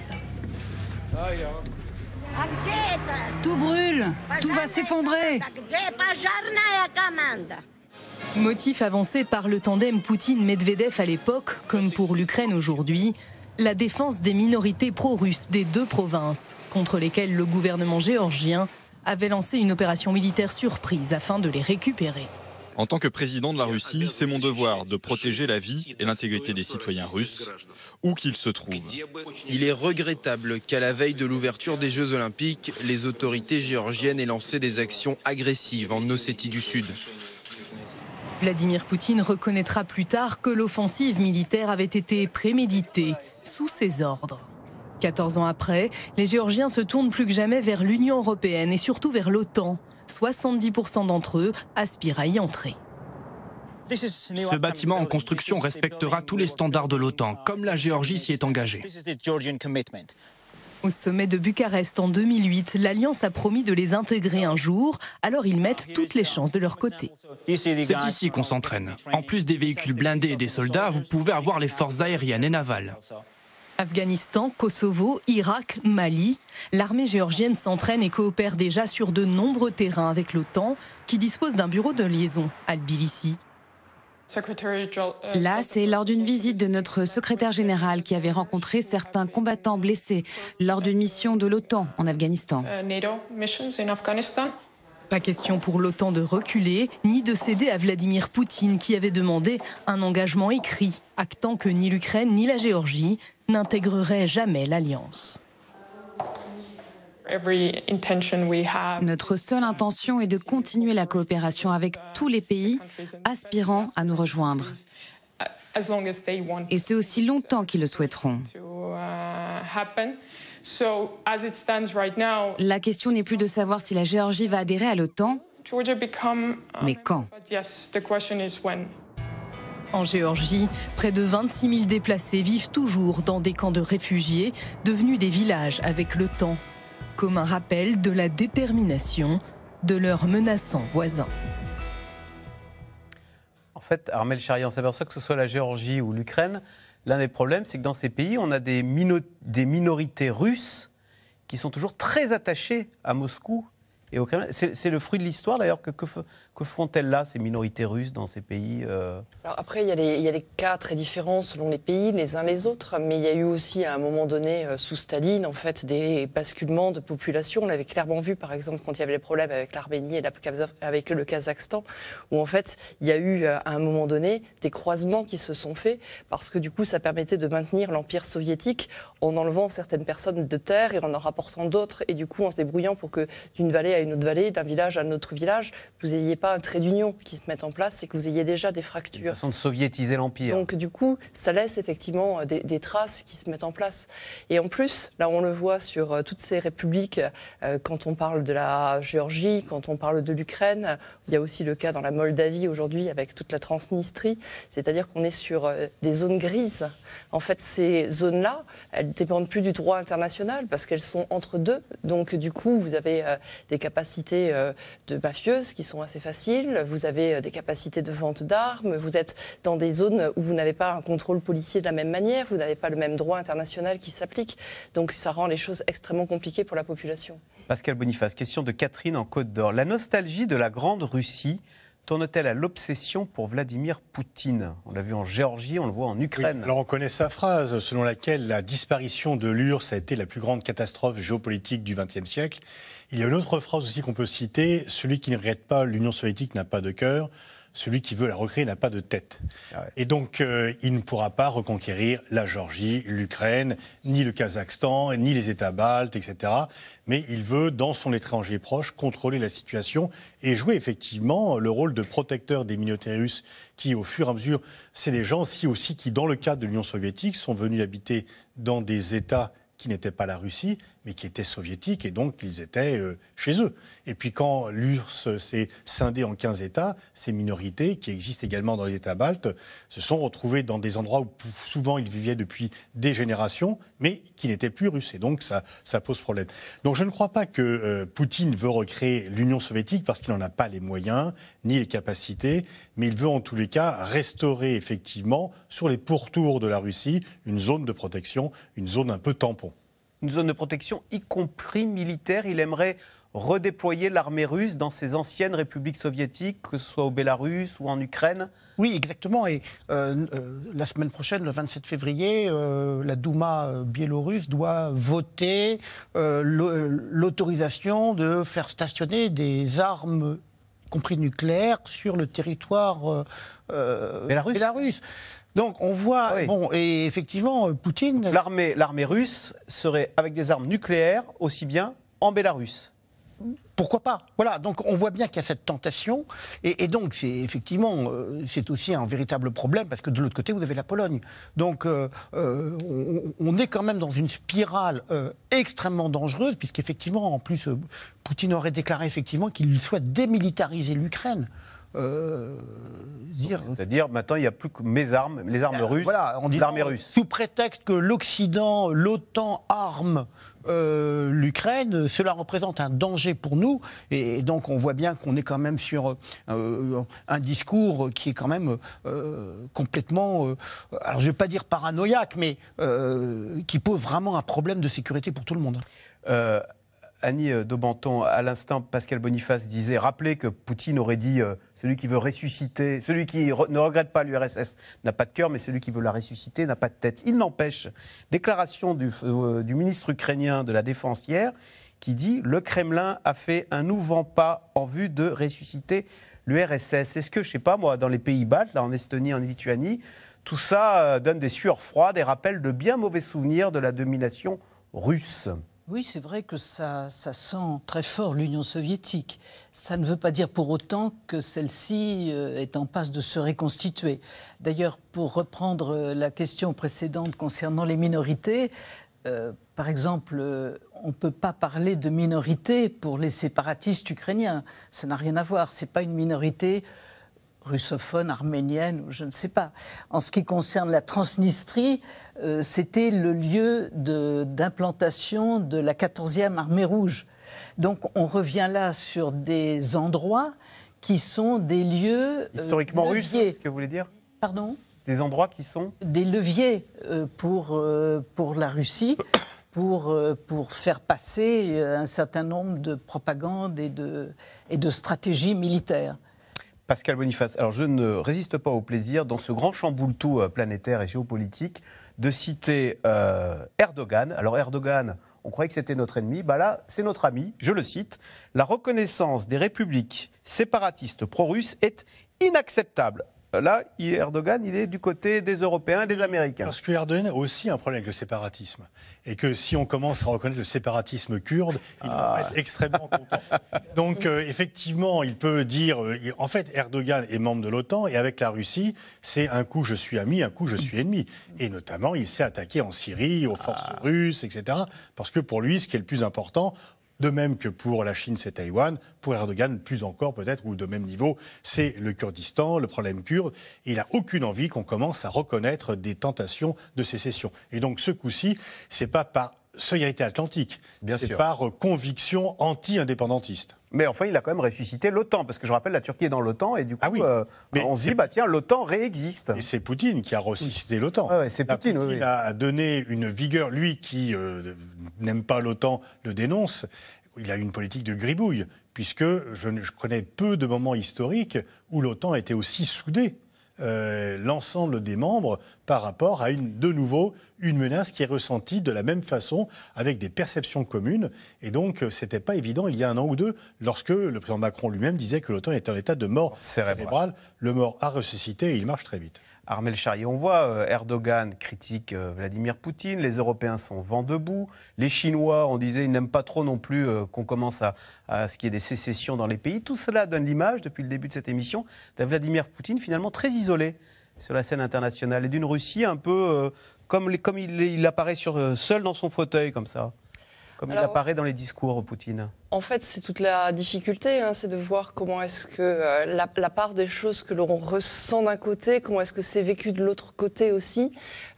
Tout brûle, tout va s'effondrer. Motif avancé par le tandem Poutine-Medvedev à l'époque, comme pour l'Ukraine aujourd'hui, la défense des minorités pro-russes des deux provinces, contre lesquelles le gouvernement géorgien avait lancé une opération militaire surprise afin de les récupérer. En tant que président de la Russie, c'est mon devoir de protéger la vie et l'intégrité des citoyens russes, où qu'ils se trouvent. Il est regrettable qu'à la veille de l'ouverture des Jeux olympiques, les autorités géorgiennes aient lancé des actions agressives en Ossétie du Sud. Vladimir Poutine reconnaîtra plus tard que l'offensive militaire avait été préméditée sous ses ordres. 14 ans après, les Géorgiens se tournent plus que jamais vers l'Union européenne et surtout vers l'OTAN. 70% d'entre eux aspirent à y entrer. Ce bâtiment en construction respectera tous les standards de l'OTAN, comme la Géorgie s'y est engagée. Au sommet de Bucarest en 2008, l'Alliance a promis de les intégrer un jour, alors ils mettent toutes les chances de leur côté. C'est ici qu'on s'entraîne. En plus des véhicules blindés et des soldats, vous pouvez avoir les forces aériennes et navales. Afghanistan, Kosovo, Irak, Mali, l'armée géorgienne s'entraîne et coopère déjà sur de nombreux terrains avec l'OTAN, qui dispose d'un bureau de liaison à Tbilissi. Euh, Là, c'est lors d'une visite de notre secrétaire général qui avait rencontré certains combattants blessés lors d'une mission de l'OTAN en euh, Afghanistan. Pas question pour l'OTAN de reculer, ni de céder à Vladimir Poutine qui avait demandé un engagement écrit, actant que ni l'Ukraine ni la Géorgie n'intégrerait jamais l'Alliance. Notre seule intention est de continuer la coopération avec tous les pays aspirant à nous rejoindre, et c'est aussi longtemps qu'ils le souhaiteront. Uh, la question n'est plus de savoir si la Géorgie va adhérer à l'OTAN, mais um, quand. En Géorgie, près de 26 000 déplacés vivent toujours dans des camps de réfugiés, devenus des villages avec le temps, comme un rappel de la détermination de leurs menaçants voisins. En fait, Armel Charyan on s'aperçoit que ce soit la Géorgie ou l'Ukraine, l'un des problèmes, c'est que dans ces pays, on a des, minorités russes qui sont toujours très attachées à Moscou et au Kremlin. C'est le fruit de l'histoire, d'ailleurs, que, que font-elles là, ces minorités russes, dans ces pays euh Alors Après, il y, a des, cas très différents selon les pays, les uns les autres, mais il y a eu aussi, à un moment donné, euh, sous Staline, en fait, des basculements de population. On l'avait clairement vu, par exemple, quand il y avait les problèmes avec l'Arménie et avec le Kazakhstan, où, en fait, il y a eu, euh, à un moment donné, des croisements qui se sont faits, parce que, du coup, ça permettait de maintenir l'Empire soviétique en enlevant certaines personnes de terre et en en rapportant d'autres, et, du coup, en se débrouillant pour que, d'une vallée à une autre vallée, d'un village à un autre village, vous n'ayez pas un trait d'union qui se met en place c'est que vous ayez déjà des fractures. façon de soviétiser l'Empire. Donc du coup, ça laisse effectivement euh, des, traces qui se mettent en place. Et en plus, là on le voit sur euh, toutes ces républiques, euh, quand on parle de la Géorgie, quand on parle de l'Ukraine, il y a aussi le cas dans la Moldavie aujourd'hui avec toute la Transnistrie, c'est-à-dire qu'on est sur des zones grises. En fait, ces zones-là, elles dépendent plus du droit international parce qu'elles sont entre deux. Donc du coup, vous avez des capacités de mafieuses qui sont assez faciles vous avez euh, des capacités de vente d'armes, vous êtes dans des zones où vous n'avez pas un contrôle policier de la même manière, vous n'avez pas le même droit international qui s'applique. Donc ça rend les choses extrêmement compliquées pour la population. Pascal Boniface, question de Catherine en Côte d'Or. La nostalgie de la Grande Russie tourne-t-elle à l'obsession pour Vladimir Poutine On l'a vu en Géorgie, on le voit en Ukraine. alors on connaît sa phrase selon laquelle la disparition de l'URSS a été la plus grande catastrophe géopolitique du XXe siècle. Il y a une autre phrase aussi qu'on peut citer, celui qui ne regrette pas l'Union soviétique n'a pas de cœur celui qui veut la recréer n'a pas de tête. Ah et donc, euh, il ne pourra pas reconquérir la Géorgie, l'Ukraine, ni le Kazakhstan, ni les États baltes, etc. Mais il veut, dans son étranger proche, contrôler la situation et jouer effectivement le rôle de protecteur des minorités russes qui, au fur et à mesure, c'est des gens si aussi qui, dans le cadre de l'Union soviétique, sont venus habiter dans des États qui n'étaient pas la Russie mais qui étaient soviétiques et donc ils étaient euh, chez eux. Et puis quand l'URSS s'est scindée en 15 États, ces minorités, qui existent également dans les États baltes, se sont retrouvées dans des endroits où souvent ils vivaient depuis des générations, mais qui n'étaient plus russes. Et donc ça, pose problème. Donc je ne crois pas que euh, Poutine veut recréer l'Union soviétique parce qu'il n'en a pas les moyens ni les capacités, mais il veut en tous les cas restaurer effectivement sur les pourtours de la Russie une zone de protection, une zone un peu tampon une zone de protection, y compris militaire. Il aimerait redéployer l'armée russe dans ses anciennes républiques soviétiques, que ce soit au Bélarus ou en Ukraine Oui, exactement. Et euh, euh, la semaine prochaine, le 27 février, euh, la Douma biélorusse doit voter l'autorisation de faire stationner des armes y compris nucléaires, sur le territoire euh, la Russie. Donc on voit, bon, et effectivement, euh, Poutine. L'armée, russe serait avec des armes nucléaires aussi bien en Bélarus. Pourquoi pas Voilà, donc on voit bien qu'il y a cette tentation, et, donc c'est effectivement euh, c'est aussi un véritable problème parce que de l'autre côté vous avez la Pologne. Donc euh, on, est quand même dans une spirale extrêmement dangereuse puisqu'effectivement en plus Poutine aurait déclaré effectivement qu'il souhaite démilitariser l'Ukraine. Euh, dire... C'est-à-dire, maintenant, il n'y a plus que mes armes, les armes euh, russes, voilà, on dit l'armée russe. Sous prétexte que l'Occident, l'OTAN arme euh, l'Ukraine, cela représente un danger pour nous. Et, donc, on voit bien qu'on est quand même sur un discours qui est quand même complètement, alors je ne vais pas dire paranoïaque, mais qui pose vraiment un problème de sécurité pour tout le monde. Annie Daubenton, à l'instant, Pascal Boniface disait, rappeler que Poutine aurait dit celui qui veut ressusciter, celui qui ne regrette pas l'URSS n'a pas de cœur, mais celui qui veut la ressusciter n'a pas de tête. Il n'empêche, déclaration du, euh, ministre ukrainien de la Défense hier, qui dit Le Kremlin a fait un nouveau pas en vue de ressusciter l'URSS. Est-ce que, je ne sais pas, moi, dans les pays baltes, là, en Estonie, en Lituanie, tout ça euh, donne des sueurs froides et rappelle de bien mauvais souvenirs de la domination russe oui, c'est vrai que ça, sent très fort l'Union soviétique. Ça ne veut pas dire pour autant que celle-ci euh, est en passe de se reconstituer. D'ailleurs, pour reprendre euh, la question précédente concernant les minorités, euh, par exemple, on ne peut pas parler de minorité pour les séparatistes ukrainiens. Ça n'a rien à voir. Ce n'est pas une minorité russophone, arménienne, ou je ne sais pas. En ce qui concerne la Transnistrie, euh, c'était le lieu d'implantation de, la 14e armée rouge. Donc on revient là sur des endroits qui sont des lieux. Euh, Historiquement russes, ce que vous voulez dire Pardon Des endroits qui sont Des leviers euh, pour, pour la Russie. Pour, pour, faire passer un certain nombre de propagande et de, et de stratégies militaires. Pascal Boniface, alors je ne résiste pas au plaisir, dans ce grand chamboule euh, planétaire et géopolitique, de citer euh, Erdogan. Alors Erdogan, on croyait que c'était notre ennemi, bah là, c'est notre ami, je le cite. La reconnaissance des républiques séparatistes pro-russes est inacceptable. Là, Erdogan, il est du côté des Européens et des Américains. Parce que a aussi un problème avec le séparatisme. Et que si on commence à reconnaître le séparatisme kurde, il va ah. être extrêmement content. Donc, euh, effectivement, il peut dire. Euh, en fait, Erdogan est membre de l'OTAN et avec la Russie, c'est un coup je suis ami, un coup je suis ennemi. Et notamment, il s'est attaqué en Syrie, aux forces ah. russes, etc. Parce que pour lui, ce qui est le plus important, de même que pour la Chine, c'est Taïwan, pour Erdogan, plus encore peut-être, ou de même niveau, c'est le Kurdistan, le problème kurde. il n'a aucune envie qu'on commence à reconnaître des tentations de sécession. Et donc ce coup-ci, c'est pas par solidarité atlantique. C'est par euh, conviction anti-indépendantiste. Mais enfin, il a quand même ressuscité l'OTAN, parce que je rappelle, la Turquie est dans l'OTAN, et du coup, ah euh, on se dit, bah, tiens, l'OTAN réexiste. Et c'est Poutine qui a ressuscité l'OTAN. c'est Poutine, oui a donné une vigueur, lui qui euh, n'aime pas l'OTAN le dénonce, il a une politique de gribouille, puisque je, je connais peu de moments historiques où l'OTAN était aussi soudée euh, l'ensemble des membres par rapport à une, de nouveau une menace qui est ressentie de la même façon avec des perceptions communes. Et donc, ce euh, c'était pas évident il y a un an ou deux lorsque le président Macron lui-même disait que l'OTAN était en état de mort cérébrale. Le mort a ressuscité et il marche très vite. Armel Charrier. On voit euh, Erdogan critique euh, Vladimir Poutine, les Européens sont vent debout, les Chinois, on disait, ils n'aiment pas trop non plus euh, qu'on commence à, ce qu'il y ait des sécessions dans les pays. Tout cela donne l'image, depuis le début de cette émission, d'un Vladimir Poutine finalement très isolé sur la scène internationale et d'une Russie un peu comme, il, apparaît seul dans son fauteuil, comme ça, comme il apparaît dans les discours, Poutine. En fait, c'est toute la difficulté, hein, c'est de voir comment est-ce que euh, la, la, part des choses que l'on ressent d'un côté, comment est-ce que c'est vécu de l'autre côté aussi.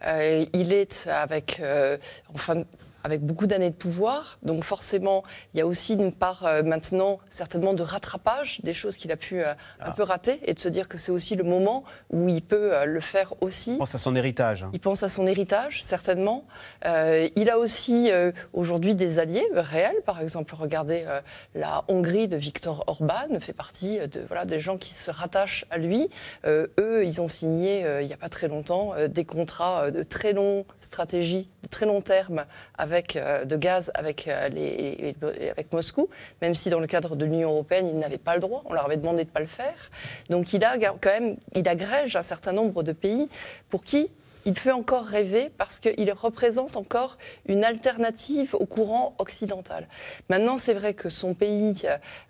Euh, il est avec, euh, enfin, avec beaucoup d'années de pouvoir. Donc forcément, il y a aussi une part euh, maintenant certainement de rattrapage des choses qu'il a pu euh, un ah. peu rater et de se dire que c'est aussi le moment où il peut euh, le faire aussi. Il pense à son héritage. Hein. Il pense à son héritage, certainement. il a aussi aujourd'hui des alliés réels. Par exemple, regardez la Hongrie de Viktor Orban fait partie de, voilà, des gens qui se rattachent à lui. eux, ils ont signé il n'y a pas très longtemps des contrats de très longue stratégie, de très long terme avec euh, de gaz avec, euh, avec Moscou, même si dans le cadre de l'Union européenne, il n'avait pas le droit, on leur avait demandé de ne pas le faire. Donc il a quand même, il agrège un certain nombre de pays pour qui il fait encore rêver parce qu'il représente encore une alternative au courant occidental. Maintenant, c'est vrai que son pays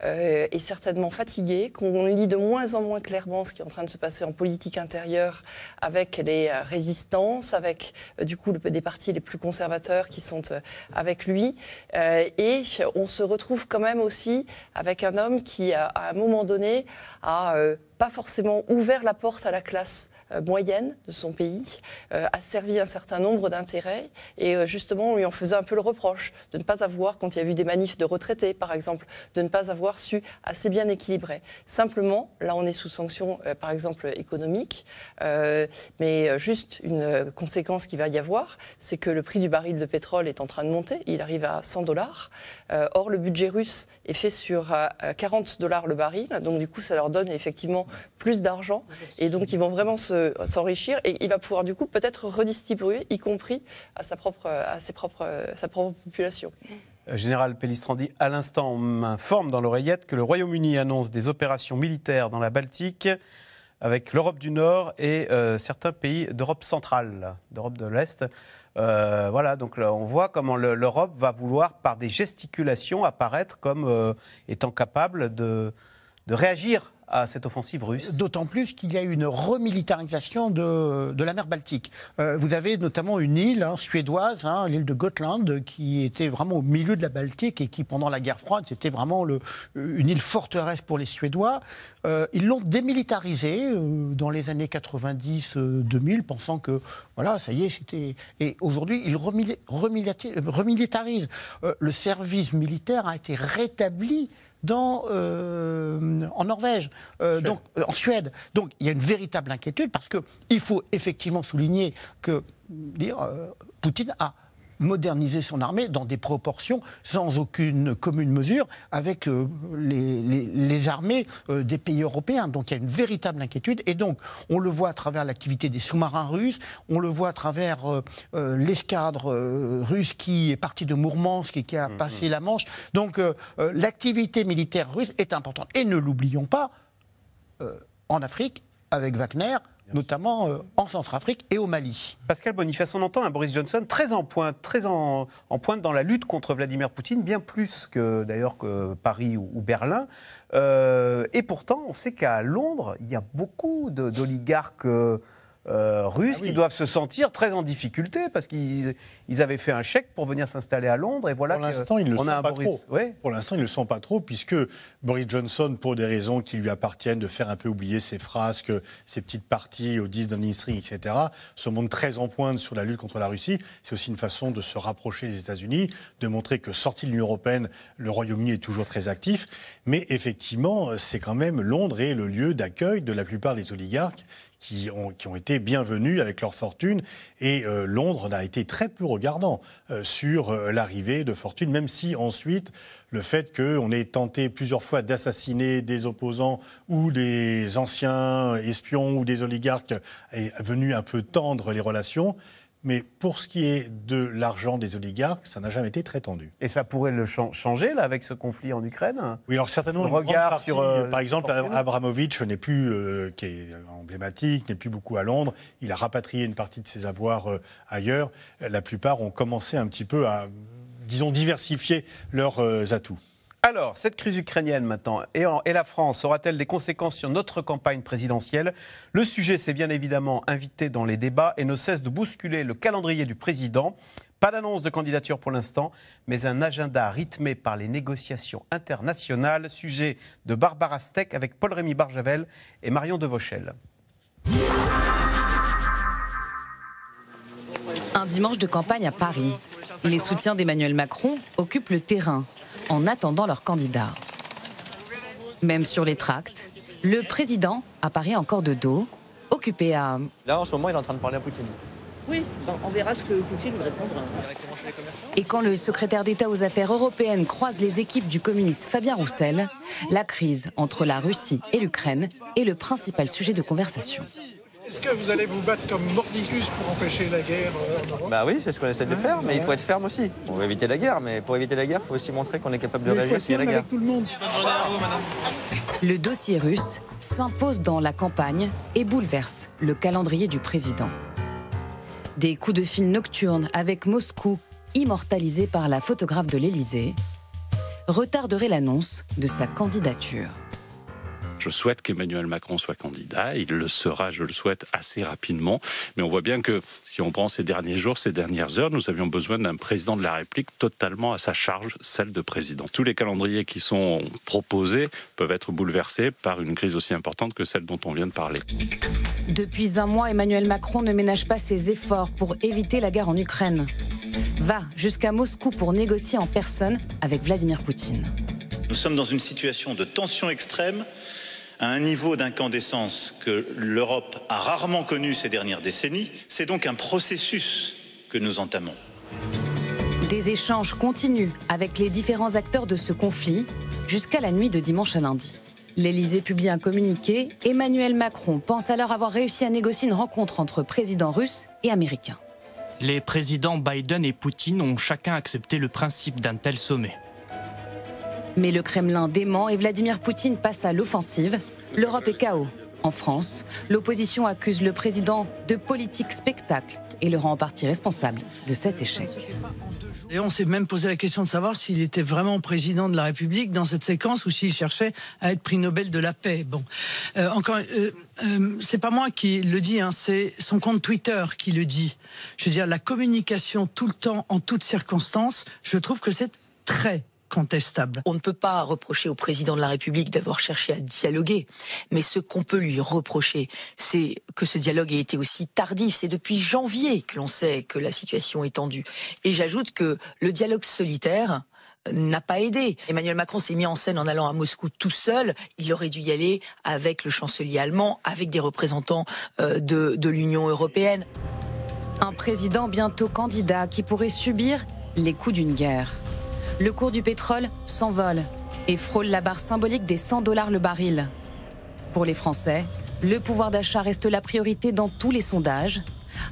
euh, est certainement fatigué, qu'on lit de moins en moins clairement ce qui est en train de se passer en politique intérieure avec les euh, résistances, avec euh, du coup des partis les plus conservateurs qui sont avec lui. et on se retrouve quand même aussi avec un homme qui, à, à un moment donné, a pas forcément ouvert la porte à la classe euh, moyenne de son pays euh, a servi un certain nombre d'intérêts et euh, justement on lui en faisait un peu le reproche de ne pas avoir, quand il y a eu des manifs de retraités par exemple, de ne pas avoir su assez bien équilibrer. Simplement, là on est sous sanction par exemple économique, mais juste une conséquence qui va y avoir, c'est que le prix du baril de pétrole est en train de monter, il arrive à 100 dollars. or le budget russe est fait sur 40 dollars le baril, donc du coup ça leur donne effectivement plus d'argent et donc ils vont vraiment se s'enrichir et il va pouvoir du coup peut-être redistribuer, y compris à sa propre, à ses propres, sa propre population. Euh, Général Pellistrandi, à l'instant, on m'informe dans l'oreillette que le Royaume-Uni annonce des opérations militaires dans la Baltique avec l'Europe du Nord et euh, certains pays d'Europe centrale, d'Europe de l'Est. Euh, voilà, donc là, on voit comment l'Europe va vouloir, par des gesticulations, apparaître comme étant capable de réagir à cette offensive russe. D'autant plus qu'il y a une remilitarisation de, de la mer Baltique. Euh, vous avez notamment une île hein, suédoise, hein, l'île de Gotland, qui était vraiment au milieu de la Baltique et qui, pendant la guerre froide, c'était vraiment le, une île forteresse pour les Suédois. Euh, ils l'ont démilitarisée euh, dans les années 90-2000, pensant que, voilà, ça y est, c'était... Et aujourd'hui, ils remilitarisent. le service militaire a été rétabli dans, euh, en Norvège, euh, donc, euh, en Suède. Donc il y a une véritable inquiétude parce qu'il faut effectivement souligner que Poutine a moderniser son armée dans des proportions sans aucune commune mesure avec euh, les, armées euh, des pays européens. Donc il y a une véritable inquiétude. Et donc, on le voit à travers l'activité des sous-marins russes, on le voit à travers euh, l'escadre russe qui est partie de Mourmansk et qui a mmh, passé mmh. la Manche. Donc l'activité militaire russe est importante. Et ne l'oublions pas, en Afrique, avec Wagner, notamment euh, en Centrafrique et au Mali. Pascal Boniface, on entend un Boris Johnson très en pointe, très en, pointe dans la lutte contre Vladimir Poutine, bien plus que d'ailleurs que Paris ou, Berlin. Euh, et pourtant, on sait qu'à Londres, il y a beaucoup d'oligarques. Euh, euh, russes ah qui doivent se sentir très en difficulté parce qu'ils avaient fait un chèque pour venir s'installer à Londres et voilà. Pour l'instant, ils le pas trop. Pour l'instant, ils le sont pas trop puisque Boris Johnson, pour des raisons qui lui appartiennent, de faire un peu oublier ses frasques, ses petites parties au 10 d'un string, etc., se montre très en pointe sur la lutte contre la Russie. C'est aussi une façon de se rapprocher des États-Unis, de montrer que sorti de l'Union européenne, le Royaume-Uni est toujours très actif. Mais effectivement, c'est quand même Londres et le lieu d'accueil de la plupart des oligarques qui ont, été bienvenus avec leur fortune. Et euh, Londres n'a été très peu regardant euh, sur euh, l'arrivée de fortune, même si ensuite le fait qu'on ait tenté plusieurs fois d'assassiner des opposants ou des anciens espions ou des oligarques est venu un peu tendre les relations. Mais pour ce qui est de l'argent des oligarques, ça n'a jamais été très tendu. Et ça pourrait le changer, là, avec ce conflit en Ukraine Oui, alors certainement, une regard euh, par exemple, Abramovich n'est plus, euh, qui est emblématique, n'est plus beaucoup à Londres. Il a rapatrié une partie de ses avoirs euh, ailleurs. La plupart ont commencé un petit peu à, disons, diversifier leurs atouts. Alors, cette crise ukrainienne maintenant, et, la France, aura-t-elle des conséquences sur notre campagne présidentielle Le sujet s'est bien évidemment invité dans les débats et ne cesse de bousculer le calendrier du président. Pas d'annonce de candidature pour l'instant, mais un agenda rythmé par les négociations internationales, sujet de Barbara Steck avec Paul-Rémy Barjavel et Marion Devauchel. Un dimanche de campagne à Paris. Les soutiens d'Emmanuel Macron occupent le terrain en attendant leur candidat. Même sur les tracts, le président apparaît encore de dos, occupé à... Là, en ce moment, il est en train de parler à Poutine. Oui, on verra ce que Poutine va répondre. » Et quand le secrétaire d'État aux affaires européennes croise les équipes du communiste Fabien Roussel, la crise entre la Russie et l'Ukraine est le principal sujet de conversation. Est-ce que vous allez vous battre comme mordicus pour empêcher la guerre euh, Bah oui, c'est ce qu'on essaie de faire, mais il faut être ferme aussi. On veut éviter la guerre, mais pour éviter la guerre, il faut aussi montrer qu'on est capable de mais réagir s'il y a la guerre. tout le, le dossier russe s'impose dans la campagne et bouleverse le calendrier du président. Des coups de fil nocturnes avec Moscou, immortalisés par la photographe de l'Elysée, retarderaient l'annonce de sa candidature. Je souhaite qu'Emmanuel Macron soit candidat. Il le sera, je le souhaite, assez rapidement. Mais on voit bien que si on prend ces derniers jours, ces dernières heures, nous avions besoin d'un président de la République totalement à sa charge, celle de président. Tous les calendriers qui sont proposés peuvent être bouleversés par une crise aussi importante que celle dont on vient de parler. Depuis un mois, Emmanuel Macron ne ménage pas ses efforts pour éviter la guerre en Ukraine. Va jusqu'à Moscou pour négocier en personne avec Vladimir Poutine. Nous sommes dans une situation de tension extrême à un niveau d'incandescence que l'Europe a rarement connu ces dernières décennies. C'est donc un processus que nous entamons. Des échanges continuent avec les différents acteurs de ce conflit jusqu'à la nuit de dimanche à lundi. L'Elysée publie un communiqué. Emmanuel Macron pense alors avoir réussi à négocier une rencontre entre présidents russe et américains. Les présidents Biden et Poutine ont chacun accepté le principe d'un tel sommet. Mais le Kremlin dément et Vladimir Poutine passe à l'offensive. L'Europe est chaos. En France, l'opposition accuse le président de politique spectacle et le rend en partie responsable de cet échec. Et on s'est même posé la question de savoir s'il était vraiment président de la République dans cette séquence ou s'il cherchait à être prix Nobel de la paix. Bon, euh, encore, euh, euh, c'est pas moi qui le dis, hein, c'est son compte Twitter qui le dit. Je veux dire, la communication tout le temps, en toutes circonstances, je trouve que c'est très contestable. On ne peut pas reprocher au président de la République d'avoir cherché à dialoguer, mais ce qu'on peut lui reprocher, c'est que ce dialogue ait été aussi tardif. C'est depuis janvier que l'on sait que la situation est tendue. Et j'ajoute que le dialogue solitaire, n'a pas aidé. Emmanuel Macron s'est mis en scène en allant à Moscou tout seul. Il aurait dû y aller avec le chancelier allemand, avec des représentants euh, de l'Union européenne. Un président bientôt candidat qui pourrait subir les coups d'une guerre. Le cours du pétrole s'envole et frôle la barre symbolique des 100 dollars le baril. Pour les Français, le pouvoir d'achat reste la priorité dans tous les sondages.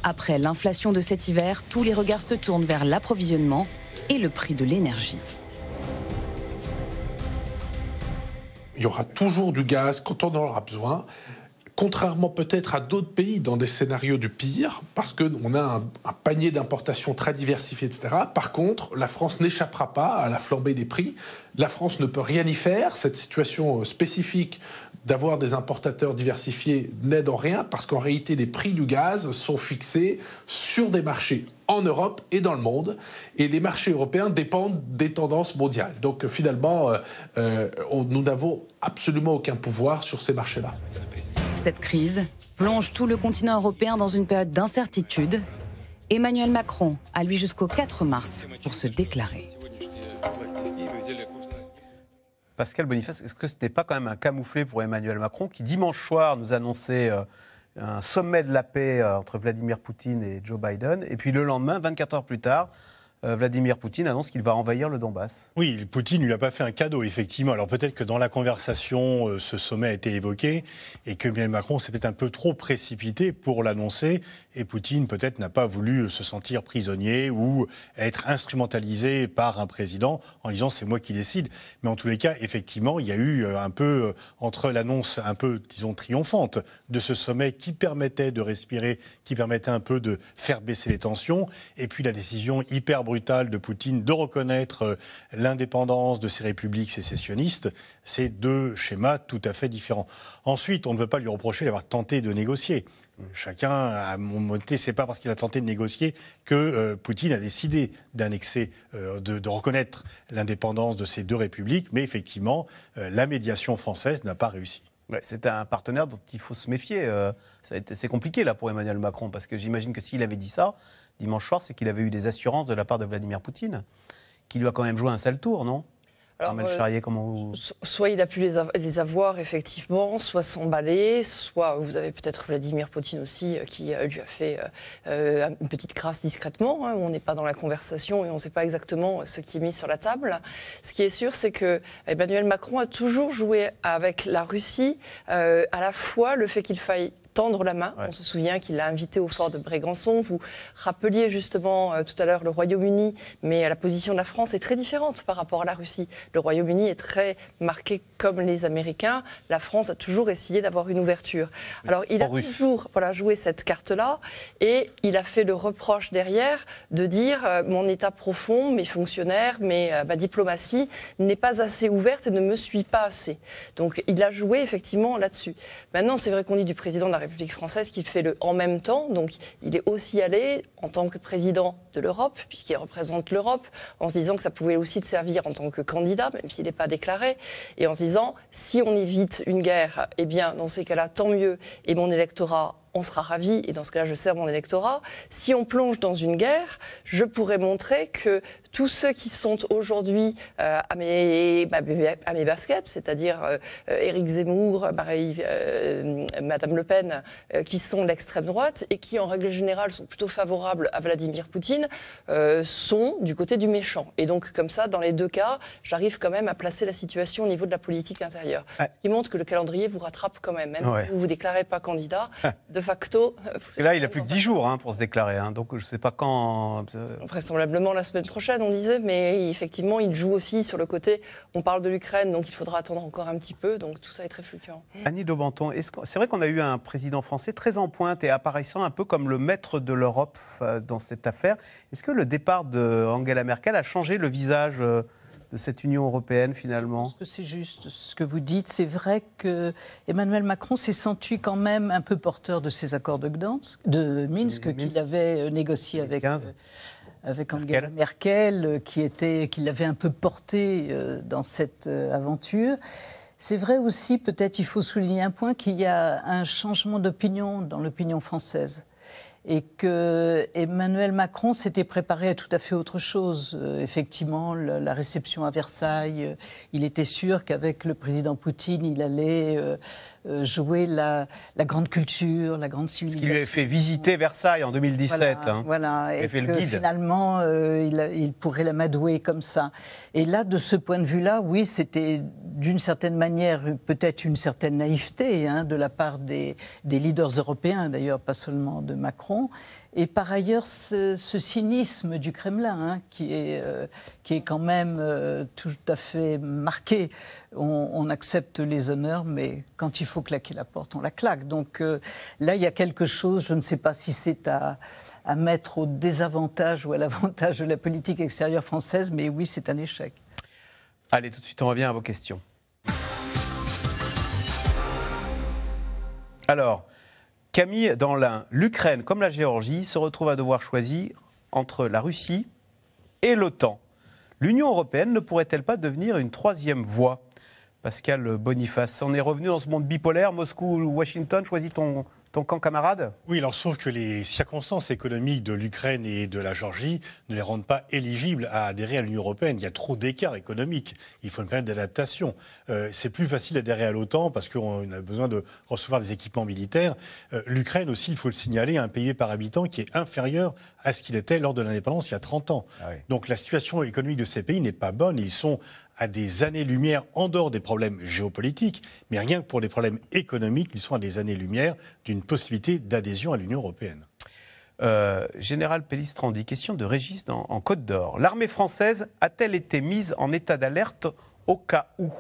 Après l'inflation de cet hiver, tous les regards se tournent vers l'approvisionnement et le prix de l'énergie. Il y aura toujours du gaz quand on en aura besoin contrairement peut-être à d'autres pays dans des scénarios du pire, parce qu'on a un, panier d'importations très diversifié, etc. Par contre, la France n'échappera pas à la flambée des prix. La France ne peut rien y faire. Cette situation euh, spécifique d'avoir des importateurs diversifiés n'aide en rien, parce qu'en réalité, les prix du gaz sont fixés sur des marchés en Europe et dans le monde. Et les marchés européens dépendent des tendances mondiales. Donc euh, finalement, euh, nous n'avons absolument aucun pouvoir sur ces marchés-là. Cette crise plonge tout le continent européen dans une période d'incertitude. Emmanuel Macron a lui jusqu'au 4 mars pour se déclarer. Pascal Boniface, est-ce que ce n'est pas quand même un camouflet pour Emmanuel Macron qui dimanche soir nous annonçait euh, un sommet de la paix euh, entre Vladimir Poutine et Joe Biden et puis le lendemain, 24 heures plus tard, euh, Vladimir Poutine annonce qu'il va envahir le Donbass. Oui, Poutine ne lui a pas fait un cadeau, effectivement. Alors peut-être que dans la conversation, euh, ce sommet a été évoqué et que Emmanuel Macron s'était un peu trop précipité pour l'annoncer et Poutine peut-être n'a pas voulu euh, se sentir prisonnier ou être instrumentalisé par un président en disant c'est moi qui décide. Mais en tous les cas, effectivement, il y a eu un peu, entre l'annonce un peu, disons, triomphante de ce sommet qui permettait de respirer, qui permettait un peu de faire baisser les tensions et puis la décision hyper brutal de Poutine de reconnaître euh, l'indépendance de ces républiques sécessionnistes, c'est deux schémas tout à fait différents. Ensuite, on ne peut pas lui reprocher d'avoir tenté de négocier. Chacun a monté, c'est pas parce qu'il a tenté de négocier que euh, Poutine a décidé d'annexer, euh, de, reconnaître l'indépendance de ces deux républiques, mais effectivement, la médiation française n'a pas réussi. c'est un partenaire dont il faut se méfier. c'est compliqué là pour Emmanuel Macron parce que j'imagine que s'il avait dit ça, dimanche soir, c'est qu'il avait eu des assurances de la part de Vladimir Poutine, qui lui a quand même joué un sale tour, non alors, euh, Charrier, comment vous... Soit il a pu les, avoir, effectivement, soit s'emballer, soit vous avez peut-être Vladimir Poutine aussi euh, qui euh, lui a fait une petite crasse discrètement. Hein, on n'est pas dans la conversation et on ne sait pas exactement ce qui est mis sur la table. Ce qui est sûr, c'est que Emmanuel Macron a toujours joué avec la Russie à la fois le fait qu'il faille tendre la main. On se souvient qu'il l'a invité au fort de Brégançon. Vous rappeliez justement euh, tout à l'heure le Royaume-Uni, mais la position de la France est très différente par rapport à la Russie. Le Royaume-Uni est très marqué comme les Américains. La France a toujours essayé d'avoir une ouverture. Alors il a toujours joué cette carte-là et il a fait le reproche derrière de dire euh, mon état profond, mes fonctionnaires, euh, ma diplomatie n'est pas assez ouverte et ne me suit pas assez. Donc il a joué effectivement là-dessus. Maintenant, c'est vrai qu'on dit du président de la République française qui fait le en même temps. Donc il est aussi allé en tant que président de l'Europe, puisqu'il représente l'Europe, en se disant que ça pouvait aussi le servir en tant que candidat, même s'il n'est pas déclaré, et en se disant si on évite une guerre, eh bien dans ces cas-là, tant mieux, et mon électorat on sera ravi, et dans ce cas-là, je sers mon électorat. Si on plonge dans une guerre, je pourrais montrer que tous ceux qui sont aujourd'hui euh, à, mes, bah, à mes baskets, c'est-à-dire euh, Éric Zemmour, Marie, euh, Madame Le Pen, qui sont l'extrême droite et qui, en règle générale, sont plutôt favorables à Vladimir Poutine, sont du côté du méchant. Et donc, comme ça, dans les deux cas, j'arrive quand même à placer la situation au niveau de la politique intérieure. qui montre que le calendrier vous rattrape quand même, même si vous ne vous déclarez pas candidat. Ah de facto. Euh, et là, il a plus que 10 jours hein, pour se déclarer. Hein. donc, je ne sais pas quand. Euh, Vraisemblablement la semaine prochaine, on disait. Mais effectivement, il joue aussi sur le côté. On parle de l'Ukraine, donc il faudra attendre encore un petit peu. Donc, tout ça est très fluctuant. Annie Daubenton, c'est vrai qu'on a eu un président français très en pointe et apparaissant un peu comme le maître de l'Europe euh, dans cette affaire. Est-ce que le départ d'Angela Merkel a changé le visage de cette Union européenne finalement c'est juste ce que vous dites. C'est vrai que Emmanuel Macron s'est senti quand même un peu porteur de ces accords de de Minsk, qu'il avait euh, négocié euh, avec. Angela Merkel, euh, qui, était, qui l'avait un peu porté dans cette aventure. C'est vrai aussi, peut-être il faut souligner un point, qu'il y a un changement d'opinion dans l'opinion française et que Emmanuel Macron s'était préparé à tout à fait autre chose. Euh, effectivement, la, réception à Versailles, euh, il était sûr qu'avec le président Poutine, il allait euh, euh, jouer la, grande culture, la grande civilisation. Il qui lui a fait visiter Versailles en 2017. Voilà, hein. et, finalement, euh, il, pourrait la madouer comme ça. Et là, de ce point de vue-là, oui, c'était d'une certaine manière peut-être une certaine naïveté hein, de la part des leaders européens, d'ailleurs, pas seulement de Macron. Et par ailleurs, ce, cynisme du Kremlin, hein, qui, est, euh, qui est quand même euh, tout à fait marqué, on, accepte les honneurs, mais quand il faut claquer la porte, on la claque. Donc euh, là, il y a quelque chose, je ne sais pas si c'est à, à mettre au désavantage ou à l'avantage de la politique extérieure française, mais oui, c'est un échec. Allez, tout de suite, on revient à vos questions. Alors, Camille, dans l'un. l'Ukraine comme la Géorgie se retrouve à devoir choisir entre la Russie et l'OTAN. L'Union européenne ne pourrait-elle pas devenir une troisième voie Pascal Boniface, on est revenu dans ce monde bipolaire, Moscou, ou Washington, choisis ton, donc, camp camarade Oui, alors sauf que les circonstances économiques de l'Ukraine et de la Géorgie ne les rendent pas éligibles à adhérer à l'Union européenne. Il y a trop d'écarts économiques. Il faut une période d'adaptation. Euh, c'est plus facile d'adhérer à l'OTAN parce qu'on a besoin de recevoir des équipements militaires. Euh, L'Ukraine aussi, il faut le signaler, a un PIB par habitant qui est inférieur à ce qu'il était lors de l'indépendance il y a 30 ans. Ah Donc la situation économique de ces pays n'est pas bonne. Ils sont à des années-lumière en dehors des problèmes géopolitiques, mais rien que pour les problèmes économiques, ils sont à des années-lumière d'une possibilité d'adhésion à l'Union européenne. Euh, Général Pellistrandi, question de Régis en Côte d'Or. L'armée française a-t-elle été mise en état d'alerte au cas où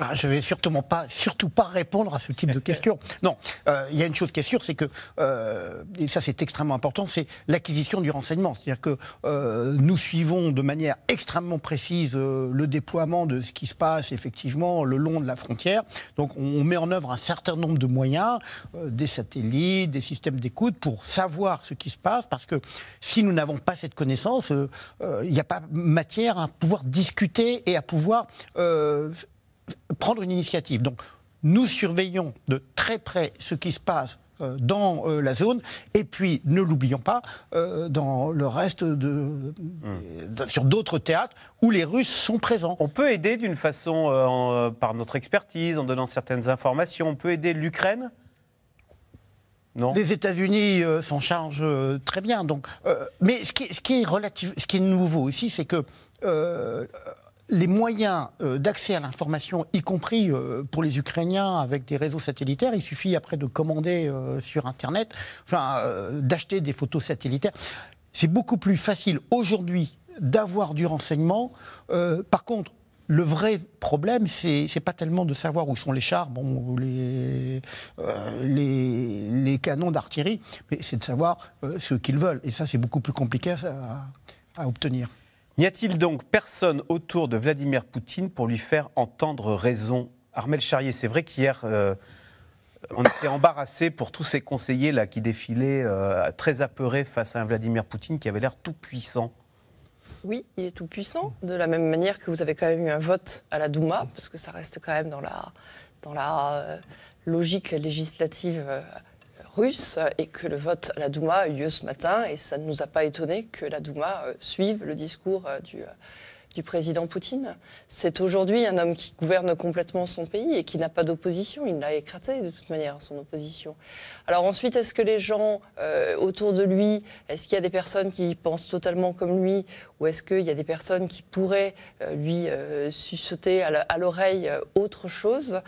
ah, je ne vais surtout pas, surtout pas répondre à ce type de questions. *laughs* Non, euh, il y a une chose qui est sûre, c'est que, euh, et ça c'est extrêmement important, c'est l'acquisition du renseignement. C'est-à-dire que euh, nous suivons de manière extrêmement précise le déploiement de ce qui se passe effectivement le long de la frontière. Donc on, met en œuvre un certain nombre de moyens, des satellites, des systèmes d'écoute, pour savoir ce qui se passe, parce que si nous n'avons pas cette connaissance, il n'y a pas matière à pouvoir discuter et à pouvoir prendre une initiative. Donc, nous surveillons de très près ce qui se passe euh, dans euh, la zone. Et puis, ne l'oublions pas, euh, dans le reste de, sur d'autres théâtres où les Russes sont présents. On peut aider d'une façon, par notre expertise, en donnant certaines informations, on peut aider l'Ukraine non. Les États-Unis s'en chargent très bien. Donc, mais ce qui, est ce qui est nouveau aussi, c'est que les moyens euh, d'accès à l'information, y compris euh, pour les Ukrainiens avec des réseaux satellitaires. Il suffit après de commander euh, sur Internet, enfin d'acheter des photos satellitaires. C'est beaucoup plus facile aujourd'hui d'avoir du renseignement. par contre, le vrai problème, c'est n'est pas tellement de savoir où sont les chars, bon, ou les, canons d'artillerie, mais c'est de savoir ce qu'ils veulent. Et ça, c'est beaucoup plus compliqué à obtenir. N'y a-t-il donc personne autour de Vladimir Poutine pour lui faire entendre raison Armel Charrier, c'est vrai qu'hier, euh, on était embarrassé pour tous ces conseillers là qui défilaient euh, très apeurés face à un Vladimir Poutine qui avait l'air tout puissant. Oui, il est tout puissant, de la même manière que vous avez quand même eu un vote à la Douma, parce que ça reste quand même dans la, dans la euh, logique législative et que le vote à la Douma a eu lieu ce matin. Et ça ne nous a pas étonné que la Douma euh, suive le discours euh, du euh, du président Poutine. C'est aujourd'hui un homme qui gouverne complètement son pays et qui n'a pas d'opposition. Il l'a écraté de toute manière, son opposition. Alors ensuite, est-ce que les gens autour de lui, est-ce qu'il y a des personnes qui pensent totalement comme lui ou est-ce qu'il y a des personnes qui pourraient lui susciter à l'oreille autre chose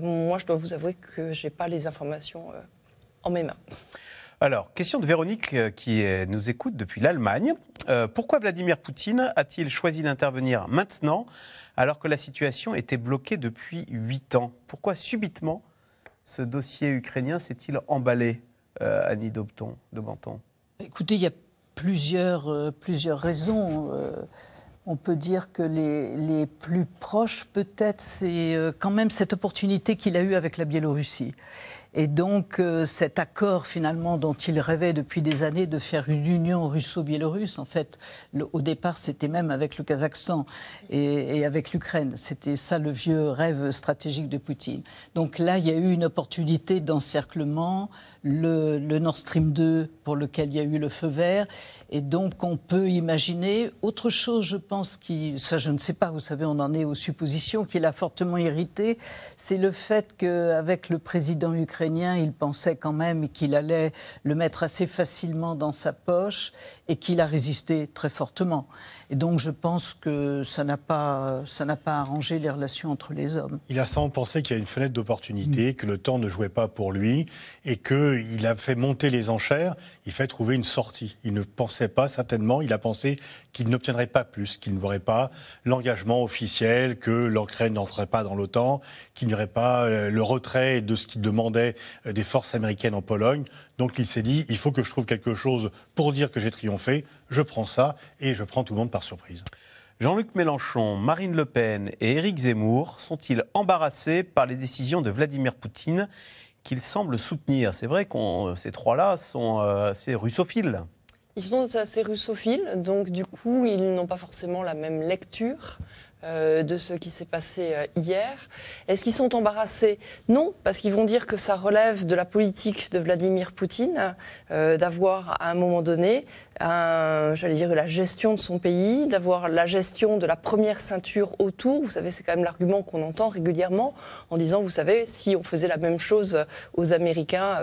Moi, je dois vous avouer que je n'ai pas les informations alors, question de Véronique euh, qui nous écoute depuis l'Allemagne. Euh, pourquoi Vladimir Poutine a-t-il choisi d'intervenir maintenant alors que la situation était bloquée depuis huit ans Pourquoi subitement ce dossier ukrainien s'est-il emballé, euh, Annie Dobton, de Écoutez, il y a plusieurs, plusieurs raisons. on peut dire que les, les plus proches, peut-être, c'est quand même cette opportunité qu'il a eue avec la Biélorussie. Et donc euh, cet accord finalement dont il rêvait depuis des années de faire une union russo-biélorusse, en fait, au départ c'était même avec le Kazakhstan et, avec l'Ukraine. C'était ça le vieux rêve stratégique de Poutine. Donc là, il y a eu une opportunité d'encerclement, le, le Nord Stream 2 pour lequel il y a eu le feu vert. Et donc on peut imaginer autre chose, je pense, qui, ça je ne sais pas, vous savez, on en est aux suppositions, qui l'a fortement irrité, c'est le fait qu'avec le président ukrainien, il pensait quand même qu'il allait le mettre assez facilement dans sa poche et qu'il a résisté très fortement. Et donc je pense que ça n'a pas, ça n'a pas arrangé les relations entre les hommes. Il a sans penser qu'il y a une fenêtre d'opportunité, mm. que le temps ne jouait pas pour lui et qu'il a fait monter les enchères, il fait trouver une sortie. Il ne pensait pas certainement, il a pensé qu'il n'obtiendrait pas plus, qu'il n'aurait pas l'engagement officiel, que l'Ukraine n'entrerait pas dans l'OTAN, qu'il n'y aurait pas euh, le retrait de ce qu'il demandait euh, des forces américaines en Pologne. Donc il s'est dit, il faut que je trouve quelque chose pour dire que j'ai triomphé, je prends ça et je prends tout le monde par surprise. Jean-Luc Mélenchon, Marine Le Pen et Éric Zemmour sont-ils embarrassés par les décisions de Vladimir Poutine qu'ils semblent soutenir C'est vrai que euh, ces trois-là sont euh, assez russophiles. Ils sont assez russophiles, donc du coup, ils n'ont pas forcément la même lecture euh, de ce qui s'est passé euh, hier. Est-ce qu'ils sont embarrassés Non, parce qu'ils vont dire que ça relève de la politique de Vladimir Poutine, euh, d'avoir à un moment donné, j'allais dire, la gestion de son pays, d'avoir la gestion de la première ceinture autour. Vous savez, c'est quand même l'argument qu'on entend régulièrement en disant, vous savez, si on faisait la même chose aux Américains,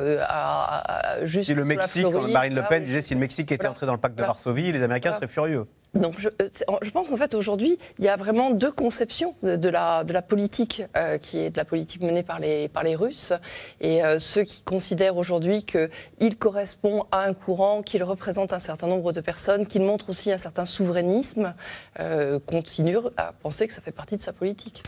juste si le Mexique, Marine Le Pen disait, si le Mexique était entré dans le pacte de Varsovie, les Américains seraient furieux. Donc euh, je, pense qu'en fait aujourd'hui il y a vraiment deux conceptions de, la, politique euh, qui est de la politique menée par les, par les Russes et euh, ceux qui considèrent aujourd'hui que qu'il correspond à un courant, qu'il représente un certain nombre de personnes, qu'il montre aussi un certain souverainisme, continuent à penser que ça fait partie de sa politique.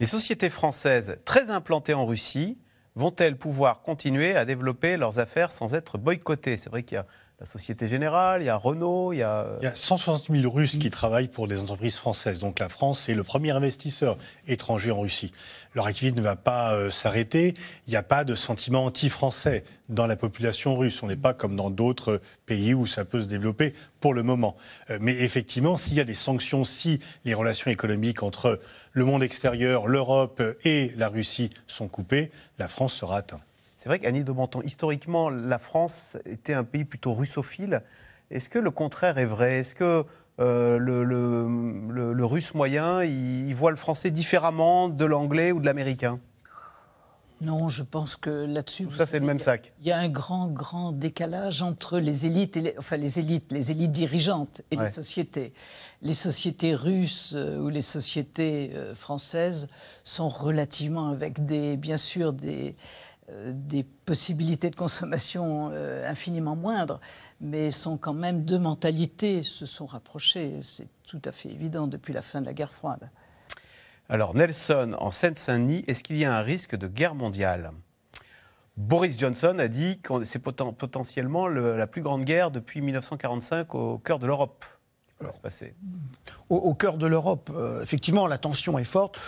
Les sociétés françaises très implantées en Russie vont-elles pouvoir continuer à développer leurs affaires sans être boycottées C'est vrai qu'il la Société Générale, il y a Renault, il y a... Euh, il y a 160 000 Russes mm. qui travaillent pour des entreprises françaises. Donc la France est le premier investisseur étranger en Russie. Leur activité ne va pas euh, s'arrêter. Il n'y a pas de sentiment anti-français dans la population russe. On n'est mm. pas comme dans d'autres euh, pays où ça peut se développer pour le moment. mais effectivement, s'il y a des sanctions, si les relations économiques entre le monde extérieur, l'Europe et la Russie sont coupées, la France sera atteinte. C'est vrai qu'Annie de Menton, historiquement, la France était un pays plutôt russophile. Est-ce que le contraire est vrai Est-ce que euh, le, le, russe moyen, il, voit le français différemment de l'anglais ou de l'américain non, je pense que là-dessus. Tout ça, c'est le même sac. Il y a un grand, grand décalage entre les élites, et enfin les élites, les élites dirigeantes et les sociétés. Les sociétés russes euh, ou les sociétés euh, françaises sont relativement avec des, bien sûr, des, euh, des possibilités de consommation euh, infiniment moindres, mais sont quand même deux mentalités se sont rapprochées. C'est tout à fait évident depuis la fin de la guerre froide. Alors Nelson, en Seine-Saint-Denis, est-ce qu'il y a un risque de guerre mondiale Boris Johnson a dit que c'est potentiellement la plus grande guerre depuis 1945 au cœur de l'Europe. Au, au, cœur de l'Europe, euh, effectivement, la tension est forte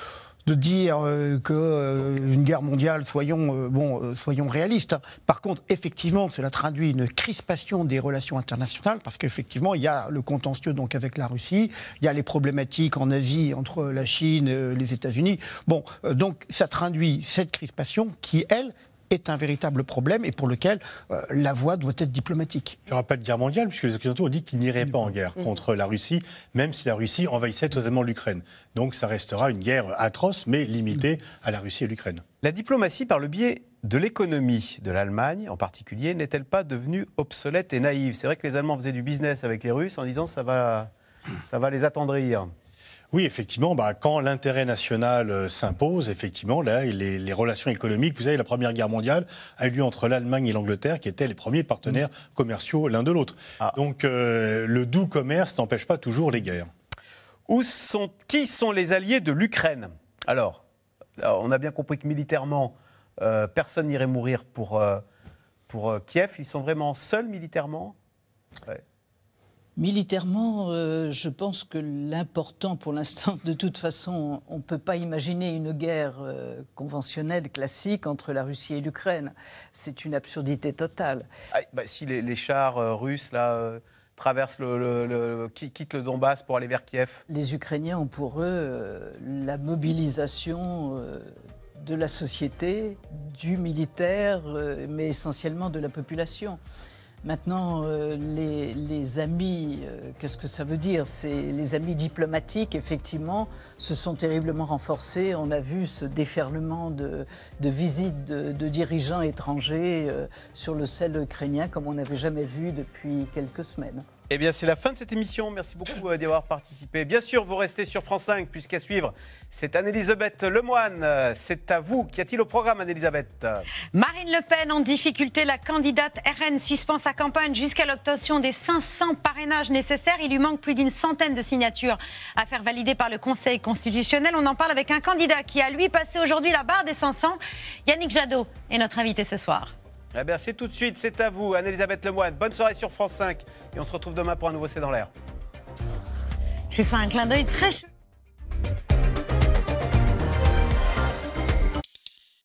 de dire euh, que euh, une guerre mondiale, soyons, euh, bon, soyons réalistes. Par contre, effectivement, cela traduit une crispation des relations internationales parce qu'effectivement, il y a le contentieux donc avec la Russie, il y a les problématiques en Asie entre la Chine, et les États-Unis. Bon, donc ça traduit cette crispation qui, elle, est un véritable problème et pour lequel euh, la voie doit être diplomatique. Il n'y aura pas de guerre mondiale puisque les Occidentaux ont dit qu'ils n'iraient pas en mm-hmm. guerre mm-hmm. contre la Russie, même si la Russie envahissait totalement l'Ukraine. Donc ça restera une guerre atroce mais limitée à la Russie et l'Ukraine. La diplomatie par le biais de l'économie de l'Allemagne en particulier n'est-elle pas devenue obsolète et naïve C'est vrai que les Allemands faisaient du business avec les Russes en disant ça va, ça va les attendrir. Oui, effectivement, bah, quand l'intérêt national euh, s'impose, effectivement, là, les, les, relations économiques, vous savez, la Première Guerre mondiale a eu lieu entre l'Allemagne et l'Angleterre, qui étaient les premiers partenaires mmh. commerciaux l'un de l'autre. Ah. Donc euh, le doux commerce n'empêche pas toujours les guerres. Où sont, qui sont les alliés de l'Ukraine alors, euh, on a bien compris que militairement, personne n'irait mourir pour, pour Kiev. Ils sont vraiment seuls militairement Militairement, euh, je pense que l'important pour l'instant, de toute façon, on ne peut pas imaginer une guerre euh, conventionnelle, classique, entre la Russie et l'Ukraine. C'est une absurdité totale. Ah, bah, si les, chars euh, russes, là traversent, le, le, quitte le Donbass pour aller vers Kiev Les Ukrainiens ont pour eux la mobilisation de la société, du militaire, mais essentiellement de la population. Maintenant, euh, les, amis, euh, qu'est-ce que ça veut dire C'est les amis diplomatiques, effectivement, se sont terriblement renforcés. On a vu ce déferlement de, visites de, dirigeants étrangers euh, sur le sel ukrainien comme on n'avait jamais vu depuis quelques semaines. Eh bien, c'est la fin de cette émission. Merci beaucoup euh, d'y avoir participé. Bien sûr, vous restez sur France 5, puisqu'à suivre, c'est Anne-Elisabeth Lemoine. C'est à vous. Qu'y a-t-il au programme, Anne-Elisabeth Marine Le Pen en difficulté. La candidate RN suspend sa campagne jusqu'à l'obtention des 500 parrainages nécessaires. Il lui manque plus d'une centaine de signatures à faire valider par le Conseil constitutionnel. On en parle avec un candidat qui a, lui, passé aujourd'hui la barre des 500. Yannick Jadot est notre invité ce soir. Eh c'est tout de suite, c'est à vous, Anne-Elisabeth Lemoine. Bonne soirée sur France 5 et on se retrouve demain pour un nouveau C'est dans l'air. Je vais faire un clin d'œil très